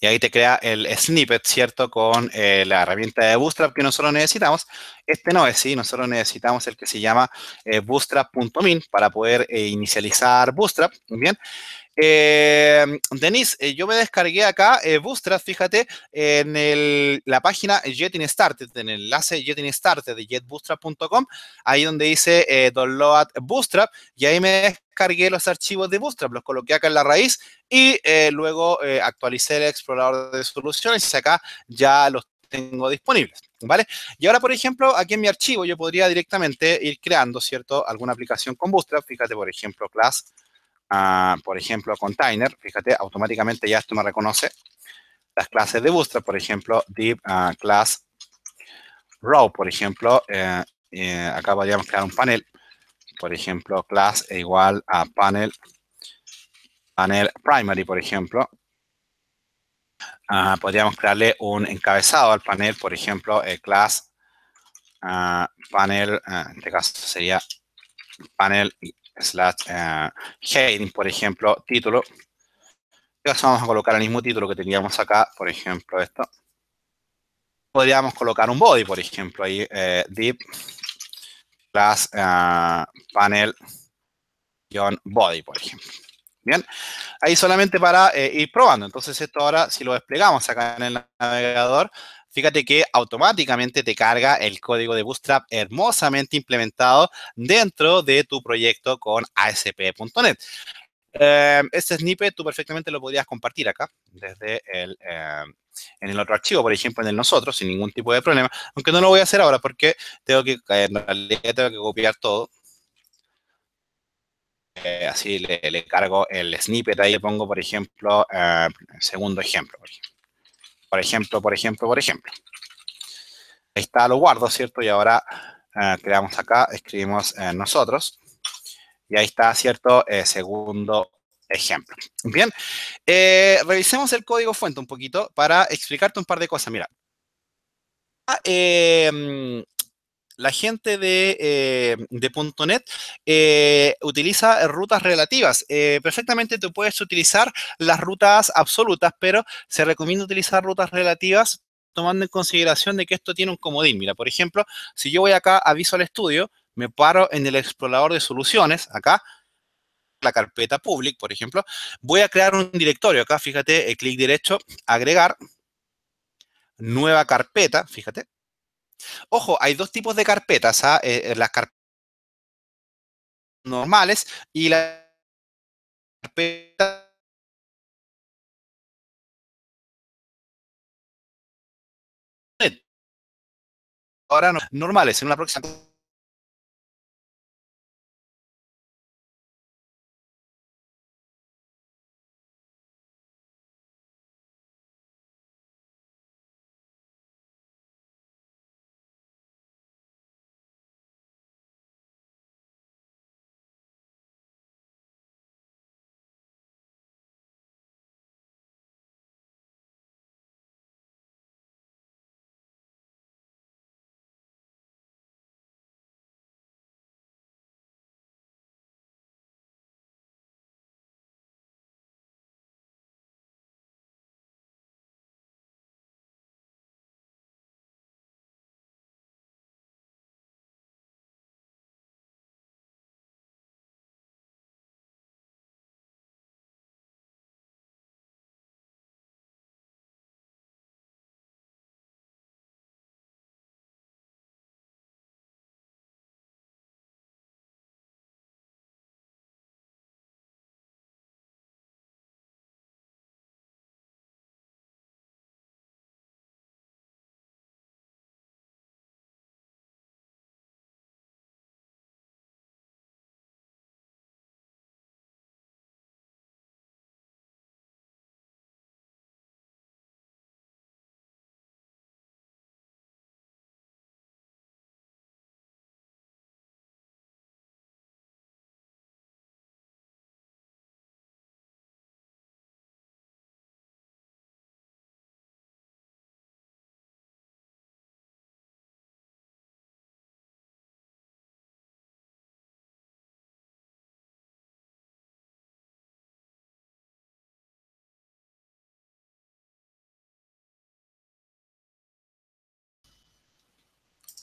Y ahí te crea el snippet, ¿cierto? Con eh, la herramienta de Bootstrap que nosotros necesitamos. Este no es, ¿sí? Nosotros necesitamos el que se llama bootstrap.min para poder inicializar Bootstrap, ¿bien? Eh, Denise, eh, yo me descargué acá eh, Bootstrap, fíjate, en la página Jetting Started, en el enlace Jetting Started de jetbootstrap.com, ahí donde dice download Bootstrap, y ahí me descargué los archivos de Bootstrap, los coloqué acá en la raíz y luego actualicé el explorador de soluciones y acá ya los tengo disponibles, ¿vale? Y ahora, por ejemplo, aquí en mi archivo yo podría directamente ir creando, ¿cierto?, alguna aplicación con Bootstrap, fíjate, por ejemplo, class Ah, por ejemplo, container, fíjate, automáticamente ya esto me reconoce las clases de Bootstrap, por ejemplo, div ah, class row, por ejemplo, eh, eh, acá podríamos crear un panel, por ejemplo, class e igual a panel, panel primary, por ejemplo. Ah, podríamos crearle un encabezado al panel, por ejemplo, eh, class panel, en este caso sería panel slash eh, heading, por ejemplo, título. Y vamos a colocar el mismo título que teníamos acá, por ejemplo, esto. Podríamos colocar un body, por ejemplo, ahí, eh, Deep slash, eh, panel, body, por ejemplo. Bien, ahí solamente para ir probando. Entonces, esto ahora, si lo desplegamos acá en el navegador, fíjate que automáticamente te carga el código de Bootstrap hermosamente implementado dentro de tu proyecto con ASP.NET. Em, este snippet tú perfectamente lo podías compartir acá desde el, em, en el otro archivo, por ejemplo, en el nosotros, sin ningún tipo de problema, aunque no lo voy a hacer ahora porque tengo que, que copiar todo. Eh, así le, cargo el snippet, ahí le pongo, por ejemplo, el em, segundo ejemplo, por ejemplo. Por ejemplo, por ejemplo, por ejemplo. Ahí está, lo guardo, ¿cierto? Y ahora eh, creamos acá, escribimos eh, nosotros. Y ahí está, ¿cierto? Eh, segundo ejemplo. Bien, revisemos el código fuente un poquito para explicarte un par de cosas. Mira, ah, la gente de, eh, .NET eh, utiliza rutas relativas. Eh, perfectamente tú puedes utilizar las rutas absolutas, pero se recomienda utilizar rutas relativas tomando en consideración de que esto tiene un comodín. Mira, por ejemplo, si yo voy acá a Visual Studio, me paro en el explorador de soluciones, acá, la carpeta public, por ejemplo, voy a crear un directorio. Acá, fíjate, clic derecho, agregar, nueva carpeta, fíjate, Ojo, hay dos tipos de carpetas, ¿ah? eh, eh, las carpetas normales y la carpetas ahora no, normales en una próxima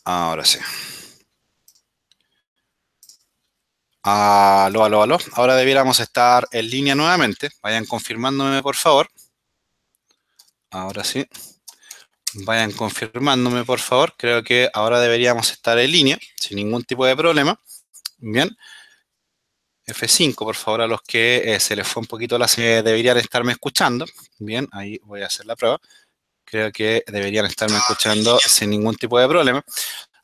Ahora sí. Aló, aló, aló. Ahora debiéramos estar en línea nuevamente. Vayan confirmándome, por favor. Ahora sí. Vayan confirmándome, por favor. Creo que ahora deberíamos estar en línea, sin ningún tipo de problema. Bien. F5, por favor, a los que eh, se les fue un poquito la... señal, deberían estarme escuchando. Bien, ahí voy a hacer la prueba creo que deberían estarme escuchando sin ningún tipo de problema.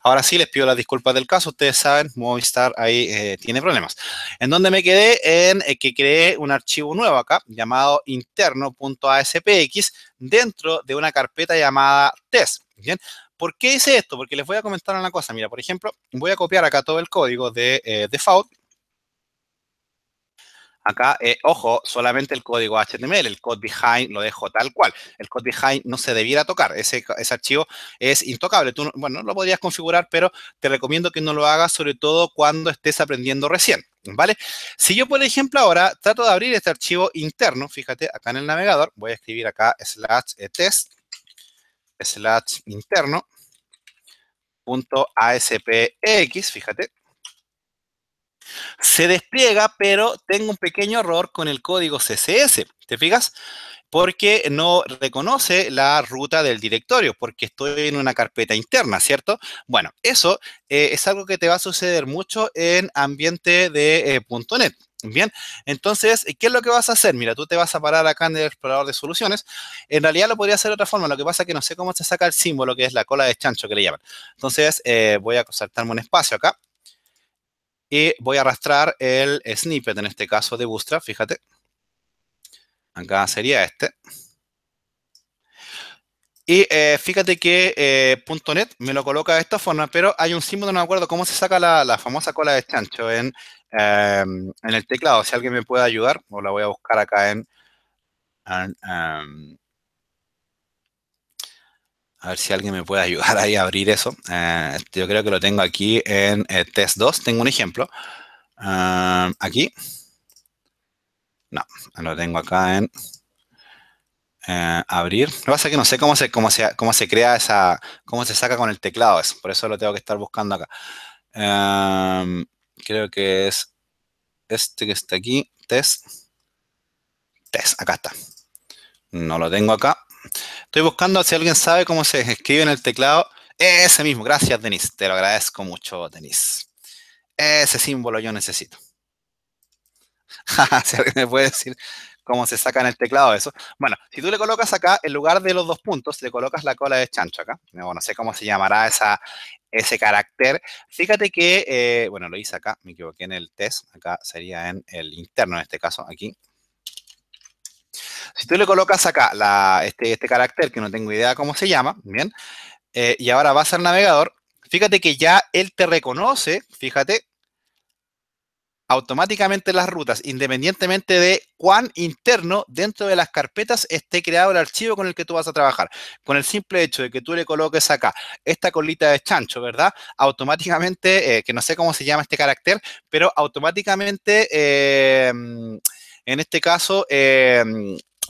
Ahora sí, les pido las disculpas del caso. Ustedes saben, Movistar ahí eh, tiene problemas. En donde me quedé, en eh, que creé un archivo nuevo acá, llamado interno.aspx, dentro de una carpeta llamada test. Bien, ¿por qué hice esto? Porque les voy a comentar una cosa. Mira, por ejemplo, voy a copiar acá todo el código de eh, default Acá, eh, ojo, solamente el código HTML, el code behind lo dejo tal cual. El code behind no se debiera tocar, ese, archivo es intocable. Tú, bueno, lo podrías configurar, pero te recomiendo que no lo hagas, sobre todo cuando estés aprendiendo recién, ¿vale? Si yo, por ejemplo, ahora trato de abrir este archivo interno, fíjate, acá en el navegador, voy a escribir acá slash eh, test, slash interno, punto ASPX, e fíjate, se despliega, pero tengo un pequeño error con el código CSS. ¿Te fijas? Porque no reconoce la ruta del directorio, porque estoy en una carpeta interna, ¿cierto? Bueno, eso eh, es algo que te va a suceder mucho en ambiente de eh, .NET. Bien, entonces, ¿qué es lo que vas a hacer? Mira, tú te vas a parar acá en el explorador de soluciones. En realidad lo podría hacer de otra forma, lo que pasa es que no sé cómo se saca el símbolo, que es la cola de chancho que le llaman. Entonces, eh, voy a saltarme un espacio acá y voy a arrastrar el snippet, en este caso de Bootstrap, fíjate. Acá sería este. Y eh, fíjate que eh, .NET me lo coloca de esta forma, pero hay un símbolo, no me acuerdo cómo se saca la, famosa cola de chancho este en, em, en el teclado. Si alguien me puede ayudar, o la voy a buscar acá en, em, a ver si alguien me puede ayudar ahí a abrir eso. Eh, este, yo creo que lo tengo aquí en eh, test 2. Tengo un ejemplo. Ah, aquí. No, lo tengo acá en eh, abrir. Lo que pasa es que no sé cómo se, cómo, se, cómo se crea esa, cómo se saca con el teclado eso. Por eso lo tengo que estar buscando acá. Em, creo que es este que está aquí, test. Test, acá está. No lo tengo acá. Estoy buscando si alguien sabe cómo se escribe en el teclado. Ese mismo. Gracias, Denis. Te lo agradezco mucho, Denis. Ese símbolo yo necesito. [laughs] si alguien me puede decir cómo se saca en el teclado eso. Bueno, si tú le colocas acá, en lugar de los dos puntos, le colocas la cola de chancho acá. No, sé cómo se llamará esa, ese carácter. Fíjate que, eh, bueno, lo hice acá, me equivoqué en el test. Acá sería en el interno en este caso, aquí. Si tú le colocas acá este, este, carácter, que no tengo idea cómo se llama, bien, eh, y ahora vas al navegador, fíjate que ya él te reconoce, fíjate, automáticamente las rutas, independientemente de cuán interno dentro de las carpetas esté creado el archivo con el que tú vas a trabajar. Con el simple hecho de que tú le coloques acá esta colita de chancho, ¿verdad? Automáticamente, eh, que no sé cómo se llama este carácter, pero automáticamente, eh, en este caso,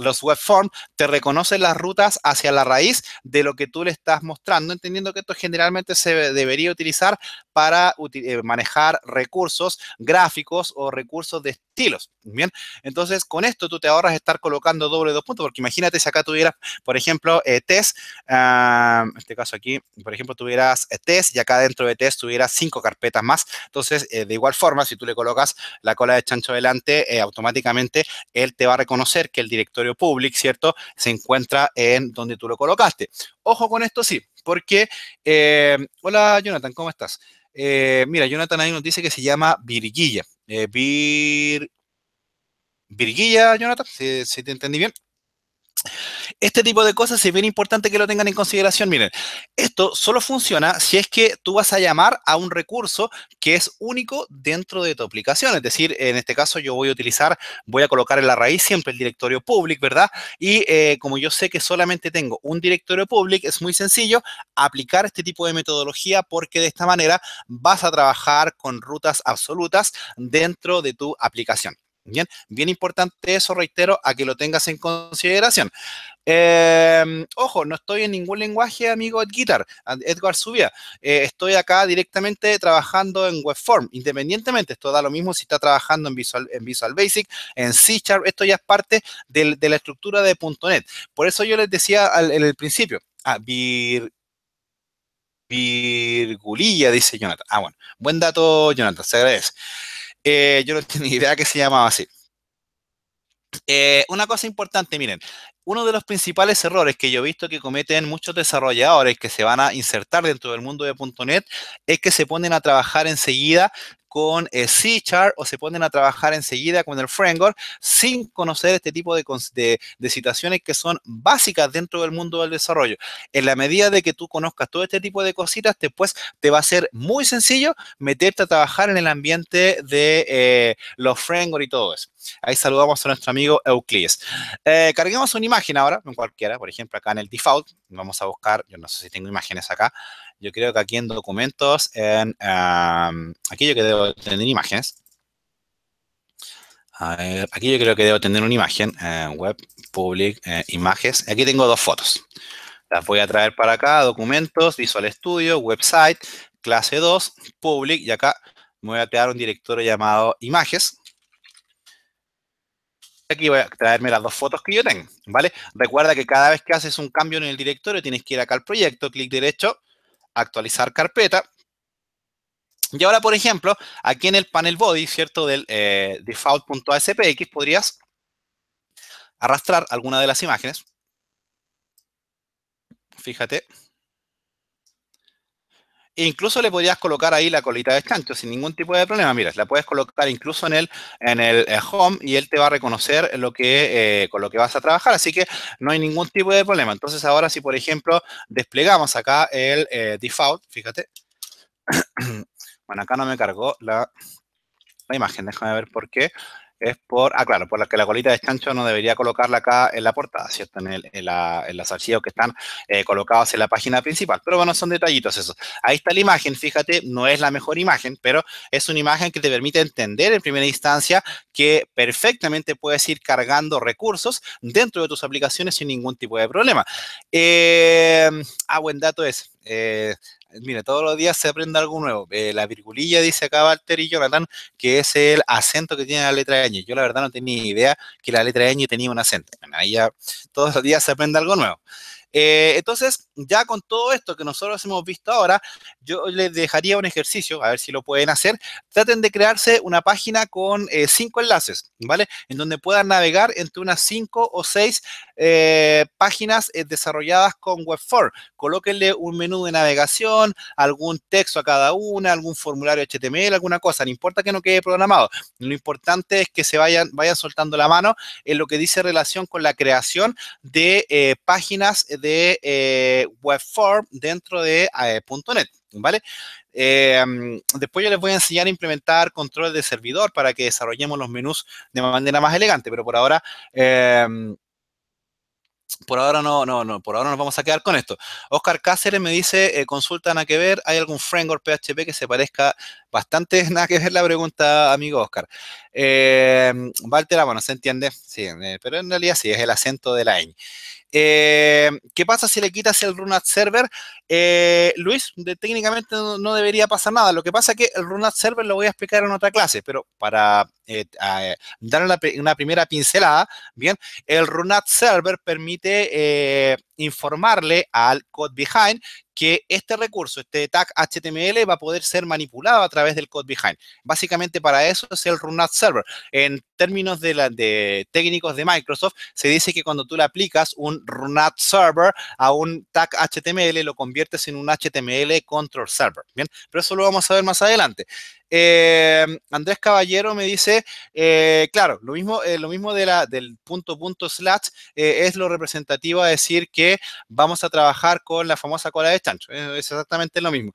los web form te reconocen las rutas hacia la raíz de lo que tú le estás mostrando, entendiendo que esto generalmente se debería utilizar para eh, manejar recursos gráficos o recursos de estilos. Bien, entonces con esto tú te ahorras estar colocando doble dos puntos, porque imagínate si acá tuvieras, por ejemplo, eh, test, ah, en este caso aquí, por ejemplo, tuvieras eh, test y acá dentro de test tuvieras cinco carpetas más. Entonces, de igual forma, si tú le colocas la cola de chancho delante, automáticamente él te va a reconocer que el directorio public, ¿cierto? Se encuentra en donde tú lo colocaste. Ojo con esto, sí, porque... Eh, hola, Jonathan, ¿cómo estás? Eh, mira, Jonathan ahí nos dice que se llama Virguilla. Eh, Vir... Virguilla, Jonathan, si, te entendí bien. Este tipo de cosas es bien importante que lo tengan en consideración. Miren, esto solo funciona si es que tú vas a llamar a un recurso que es único dentro de tu aplicación. Es decir, en este caso yo voy a utilizar, voy a colocar en la raíz siempre el directorio public, ¿verdad? Y eh, como yo sé que solamente tengo un directorio public, es muy sencillo aplicar este tipo de metodología porque de esta manera vas a trabajar con rutas absolutas dentro de tu aplicación. Bien, bien importante eso, reitero, a que lo tengas en consideración. Em, ojo, no estoy en ningún lenguaje, amigo Edgar. Edgar Subia. Eh, estoy acá directamente trabajando en webform, independientemente. Esto da lo mismo si está trabajando en Visual, en Visual Basic, en C Sharp. Esto ya es parte de la estructura de .NET. Por eso yo les decía al, en el principio, a ah, vir, virgulilla, dice Jonathan. Ah, bueno, buen dato, Jonathan, se agradece. Eh, yo no tenía idea que se llamaba así. Eh, una cosa importante, miren, uno de los principales errores que yo he visto que cometen muchos desarrolladores que se van a insertar dentro del mundo de .NET es que se ponen a trabajar enseguida con eh, C Char o se ponen a trabajar enseguida con el framework sin conocer este tipo de, de, situaciones que son básicas dentro del mundo del desarrollo. En la medida de que tú conozcas todo este tipo de cositas, después te va a ser muy sencillo meterte a trabajar en el ambiente de eh, los framework y todo eso. Ahí saludamos a nuestro amigo Euclides. Eh, carguemos una imagen ahora, cualquiera, por ejemplo, acá en el default. Vamos a buscar, yo no sé si tengo imágenes acá. Yo creo que aquí en documentos, en yo aquello que debo tener imágenes, aquí yo creo que debo tener una imagen, eh, web, public, eh, imágenes. Aquí tengo dos fotos. Las voy a traer para acá, documentos, Visual Studio, website, clase 2, public, y acá me voy a crear un directorio llamado imágenes. Aquí voy a traerme las dos fotos que yo tengo, ¿vale? Recuerda que cada vez que haces un cambio en el directorio, tienes que ir acá al proyecto, clic derecho, actualizar carpeta. Y ahora, por ejemplo, aquí en el panel body, ¿cierto? Del eh, default.aspx podrías arrastrar alguna de las imágenes. Fíjate. E incluso le podrías colocar ahí la colita de chancho sin ningún tipo de problema. Mira, la puedes colocar incluso en el, en el eh, home y él te va a reconocer lo que, eh, con lo que vas a trabajar. Así que no hay ningún tipo de problema. Entonces ahora si, por ejemplo, desplegamos acá el eh, default, fíjate. [clears throat] bueno, acá no me cargó la imagen, déjame ver por qué es por, ah, claro, por la que la colita de chancho no debería colocarla acá en la portada, ¿cierto? En, el, en, los archivos que están eh, colocados en la página principal. Pero bueno, son detallitos esos. Ahí está la imagen, fíjate, no es la mejor imagen, pero es una imagen que te permite entender en primera instancia que perfectamente puedes ir cargando recursos dentro de tus aplicaciones sin ningún tipo de problema. Eh, ah, buen dato es. Eh, mire, todos los días se aprende algo nuevo. Eh, la virgulilla dice acá Walter y Jonathan que es el acento que tiene la letra ñ. Yo la verdad no tenía idea que la letra ñ tenía un acento. Bueno, ahí ya todos los días se aprende algo nuevo. Eh, entonces, ya con todo esto que nosotros hemos visto ahora, yo les dejaría un ejercicio, a ver si lo pueden hacer. Traten de crearse una página con eh, cinco enlaces, ¿vale? En donde puedan navegar entre unas cinco o seis eh, páginas eh, desarrolladas con Webform. Colóquenle un menú de navegación, algún texto a cada una, algún formulario HTML, alguna cosa. No importa que no quede programado. Lo importante es que se vayan, soltando la mano en lo que dice relación con la creación de páginas de web dentro de .NET. ¿Vale? Eh, después yo les voy a enseñar a implementar controles de servidor para que desarrollemos los menús de manera más elegante, pero por ahora eh, por ahora no, no, no, por ahora nos vamos a quedar con esto. Oscar Cáceres me dice, eh, consulta nada que ver, ¿hay algún framework PHP que se parezca bastante [laughs] nada que ver la pregunta, amigo Oscar? Eh, em, Valtera, bueno, se entiende, sí, eh, pero en realidad sí, es el acento de la ñ. Em, ¿Qué pasa si le quitas el Runat Server? Eh, Luis, técnicamente no, debería pasar nada. Lo que pasa es que el Runat Server lo voy a explicar en otra clase, pero para dar una, una, primera pincelada, bien, el Runat Server permite eh, informarle al code behind que este recurso, este tag HTML, va a poder ser manipulado a través del code behind. Básicamente para eso es el Runat Server. En términos de, de técnicos de Microsoft, se dice que cuando tú le aplicas un Runat Server a un tag HTML, lo conviertes en un HTML Control Server. Bien, pero eso lo vamos a ver más adelante. Eh, Andrés Caballero me dice, eh, claro, lo mismo, eh, lo mismo de la, del punto punto slash es lo representativo a decir que vamos a trabajar con la famosa cola de chancho. Es exactamente lo mismo.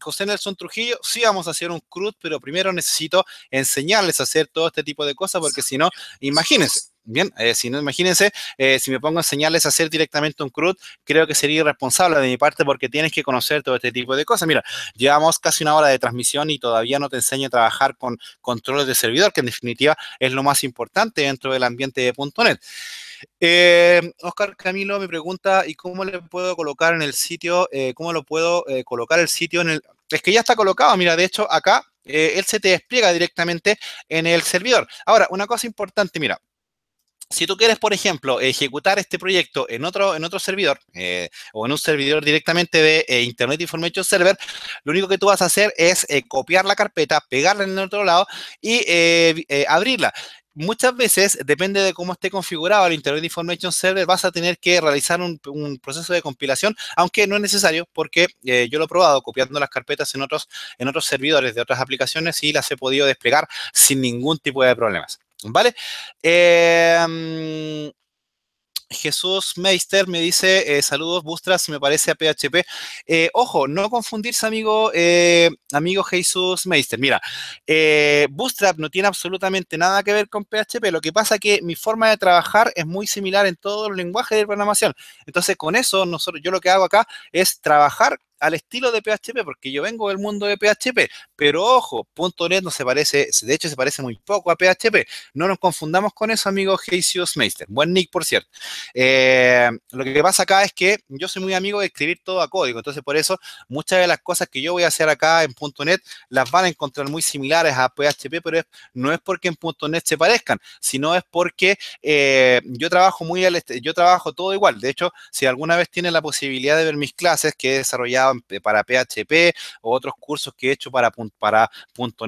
José Nelson Trujillo, sí vamos a hacer un CRUD, pero primero necesito enseñarles a hacer todo este tipo de cosas porque si no, imagínense. Bien, eh, si no, imagínense, eh, si me pongo a enseñarles a hacer directamente un CRUD, creo que sería irresponsable de mi parte porque tienes que conocer todo este tipo de cosas. Mira, llevamos casi una hora de transmisión y todavía no te enseño a trabajar con controles de servidor, que en definitiva es lo más importante dentro del ambiente de .NET. Eh, Oscar Camilo me pregunta, ¿y cómo le puedo colocar en el sitio, cómo lo puedo colocar el sitio en el... Es que ya está colocado, mira, de hecho acá él se te despliega directamente en el servidor. Ahora, una cosa importante, mira, si tú quieres, por ejemplo, ejecutar este proyecto en otro, en otro servidor eh, o en un servidor directamente de eh, Internet Information Server, lo único que tú vas a hacer es eh, copiar la carpeta, pegarla en el otro lado y abrirla muchas veces, depende de cómo esté configurado el Internet Information Server, vas a tener que realizar un, proceso de compilación, aunque no es necesario porque yo lo he probado copiando las carpetas en otros, en otros servidores de otras aplicaciones y las he podido desplegar sin ningún tipo de problemas. ¿Vale? Em, Jesús Meister me dice, saludos, eh, saludos, Bustras, me parece a PHP. Eh, ojo, no confundirse, amigo, eh, amigo Jesús Meister. Mira, Bootstrap no tiene absolutamente nada que ver con PHP. Lo que pasa es que mi forma de trabajar es muy similar en todos los lenguajes de programación. Entonces, con eso, nosotros, yo lo que hago acá es trabajar al estilo de PHP, porque yo vengo del mundo de PHP, pero ojo, .NET no se parece, de hecho se parece muy poco a PHP, no nos confundamos con eso, amigo Jesus Meister, buen nick, por cierto. Eh, lo que pasa acá es que yo soy muy amigo de escribir todo a código, entonces por eso muchas de las cosas que yo voy a hacer acá en .NET las van a encontrar muy similares a PHP, pero no es porque en .NET se parezcan, sino es porque eh, yo trabajo muy yo trabajo todo igual, de hecho, si alguna vez tienen la posibilidad de ver mis clases que he desarrollado Mm, eh, para PHP o otros cursos que he hecho para, para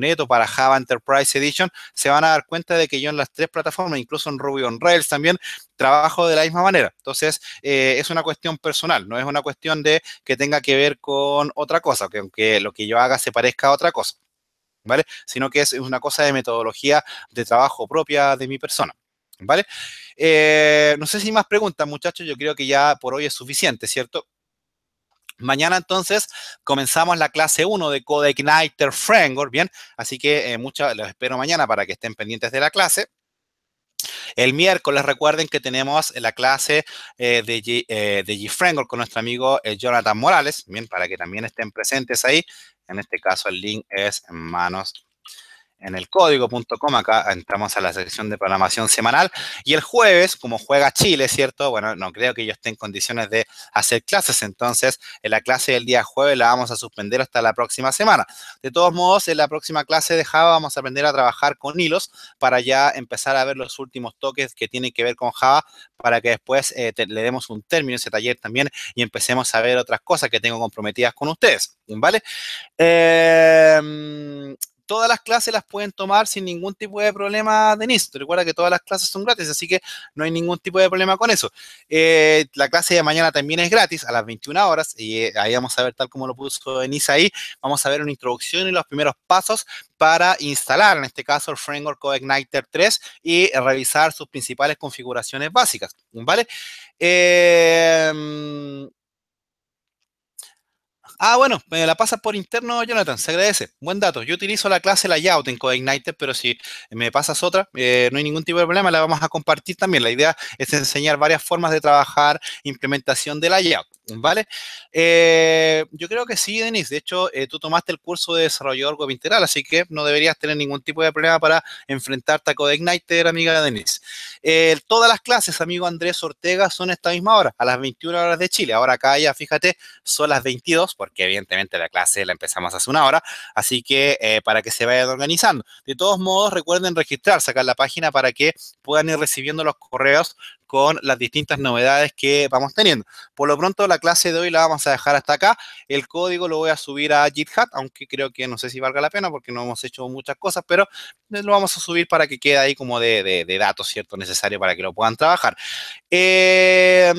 .NET o para Java Enterprise Edition, se van a dar cuenta de que yo en las tres plataformas, incluso en Ruby on Rails también, trabajo de la misma manera. Entonces, eh, es una cuestión personal, no es una cuestión de que tenga que ver con otra cosa, que aunque lo que yo haga se parezca a otra cosa, ¿vale? Sino que es una cosa de metodología de trabajo propia de mi persona. ¿Vale? Eh, no sé si más preguntas, muchachos. Yo creo que ya por hoy es suficiente, ¿cierto? Mañana entonces comenzamos la clase 1 de Code Igniter Framework, ¿bien? Así que eh, los espero mañana para que estén pendientes de la clase. El miércoles recuerden que tenemos la clase de, eh, de g eh, con nuestro amigo eh, Jonathan Morales, bien, para que también estén presentes ahí. En este caso el link es en manos en el código.com. Acá entramos a la sección de programación semanal. Y el jueves, como juega Chile, ¿cierto? Bueno, no creo que yo esté en condiciones de hacer clases. Entonces, en la clase del día jueves la vamos a suspender hasta la próxima semana. De todos modos, en la próxima clase de Java vamos a aprender a trabajar con hilos para ya empezar a ver los últimos toques que tienen que ver con Java para que después eh, le demos un término a ese taller también y empecemos a ver otras cosas que tengo comprometidas con ustedes. ¿Vale? Eh, todas las clases las pueden tomar sin ningún tipo de problema, Denise. Recuerda que todas las clases son gratis, así que no hay ningún tipo de problema con eso. Eh, la clase de mañana también es gratis a las 21 horas y eh, ahí vamos a ver tal como lo puso Denise ahí, vamos a ver una introducción y los primeros pasos para instalar, en este caso, el framework CodeIgniter 3 y revisar sus principales configuraciones básicas, ¿vale? Eh, Ah, bueno, me la pasas por interno, Jonathan, se agradece. Buen dato. Yo utilizo la clase layout en CodeIgniter, pero si me pasas otra, eh, no hay ningún tipo de problema, la vamos a compartir también. La idea es enseñar varias formas de trabajar, implementación de layout, ¿vale? Eh, yo creo que sí, Denis. De hecho, eh, tú tomaste el curso de desarrollador web integral, así que no deberías tener ningún tipo de problema para enfrentarte a CodeIgniter, amiga Denis. todas las clases, amigo Andrés Ortega, son esta misma hora, a las 21 horas de Chile. Ahora acá ya, fíjate, son las 22, por porque evidentemente la clase la empezamos hace una hora, así que eh, para que se vayan organizando. De todos modos, recuerden registrarse acá en la página para que puedan ir recibiendo los correos con las distintas novedades que vamos teniendo. Por lo pronto, la clase de hoy la vamos a dejar hasta acá. El código lo voy a subir a GitHub, aunque creo que no sé si valga la pena porque no hemos hecho muchas cosas, pero eh, lo vamos a subir para que quede ahí como de, de datos, ¿cierto? Necesario para que lo puedan trabajar. Eh,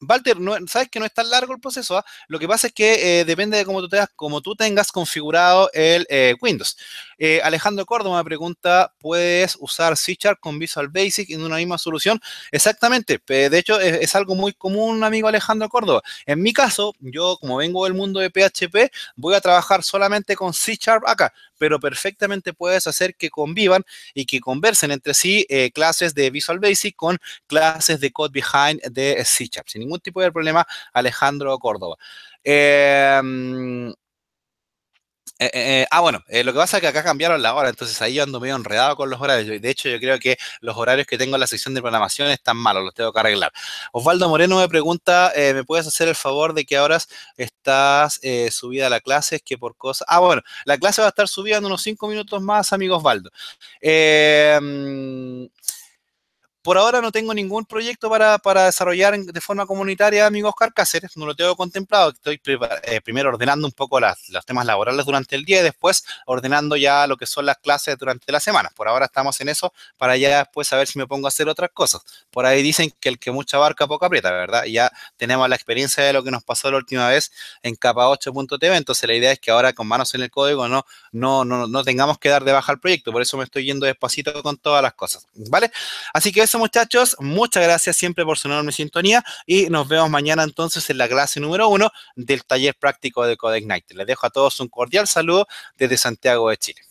Walter, sabes que no es tan largo el proceso. ¿ah? Lo que pasa es que eh, depende de cómo tú, tengas, tú tengas configurado el eh, Windows. Eh, Alejandro Córdoba me pregunta: ¿puedes usar C Sharp con Visual Basic en una misma solución? Exactamente. De hecho, es, es, algo muy común, amigo Alejandro Córdoba. En mi caso, yo, como vengo del mundo de PHP, voy a trabajar solamente con C Sharp acá pero perfectamente puedes hacer que convivan y que conversen entre sí eh, clases de Visual Basic con clases de Code Behind de C Sin ningún tipo de problema, Alejandro Córdoba. Em, eh, eh, eh, ah, bueno, lo que pasa es que acá cambiaron la hora, entonces ahí yo ando medio enredado con los horarios. De hecho, yo creo que los horarios que tengo en la sección de programación están malos, los tengo que arreglar. Osvaldo Moreno me pregunta, ¿me puedes hacer el favor de que ahora estás subida a la clase? Es que por cosa? Ah, bueno, la clase va a estar subida en unos cinco minutos más, amigo Osvaldo. Eh, mm, por ahora no tengo ningún proyecto para, desarrollar de forma comunitaria, amigo Oscar Cáceres, no lo tengo contemplado. Estoy eh, primero ordenando un poco las, los temas laborales durante el día y después ordenando ya lo que son las clases durante la semana. Por ahora estamos en eso para ya después saber si me pongo a hacer otras cosas. Por ahí dicen que el que mucha barca poca aprieta, ¿verdad? Ya tenemos la experiencia de lo que nos pasó la última vez en capa 8.tv, entonces la idea es que ahora con manos en el código no, no, no, no tengamos que dar de baja al proyecto, por eso me estoy yendo despacito con todas las cosas, ¿vale? Así que eso muchachos. Muchas gracias siempre por su enorme sintonía y nos vemos mañana entonces en la clase número uno del taller práctico de Codeignite. Les dejo a todos un cordial saludo desde Santiago de Chile.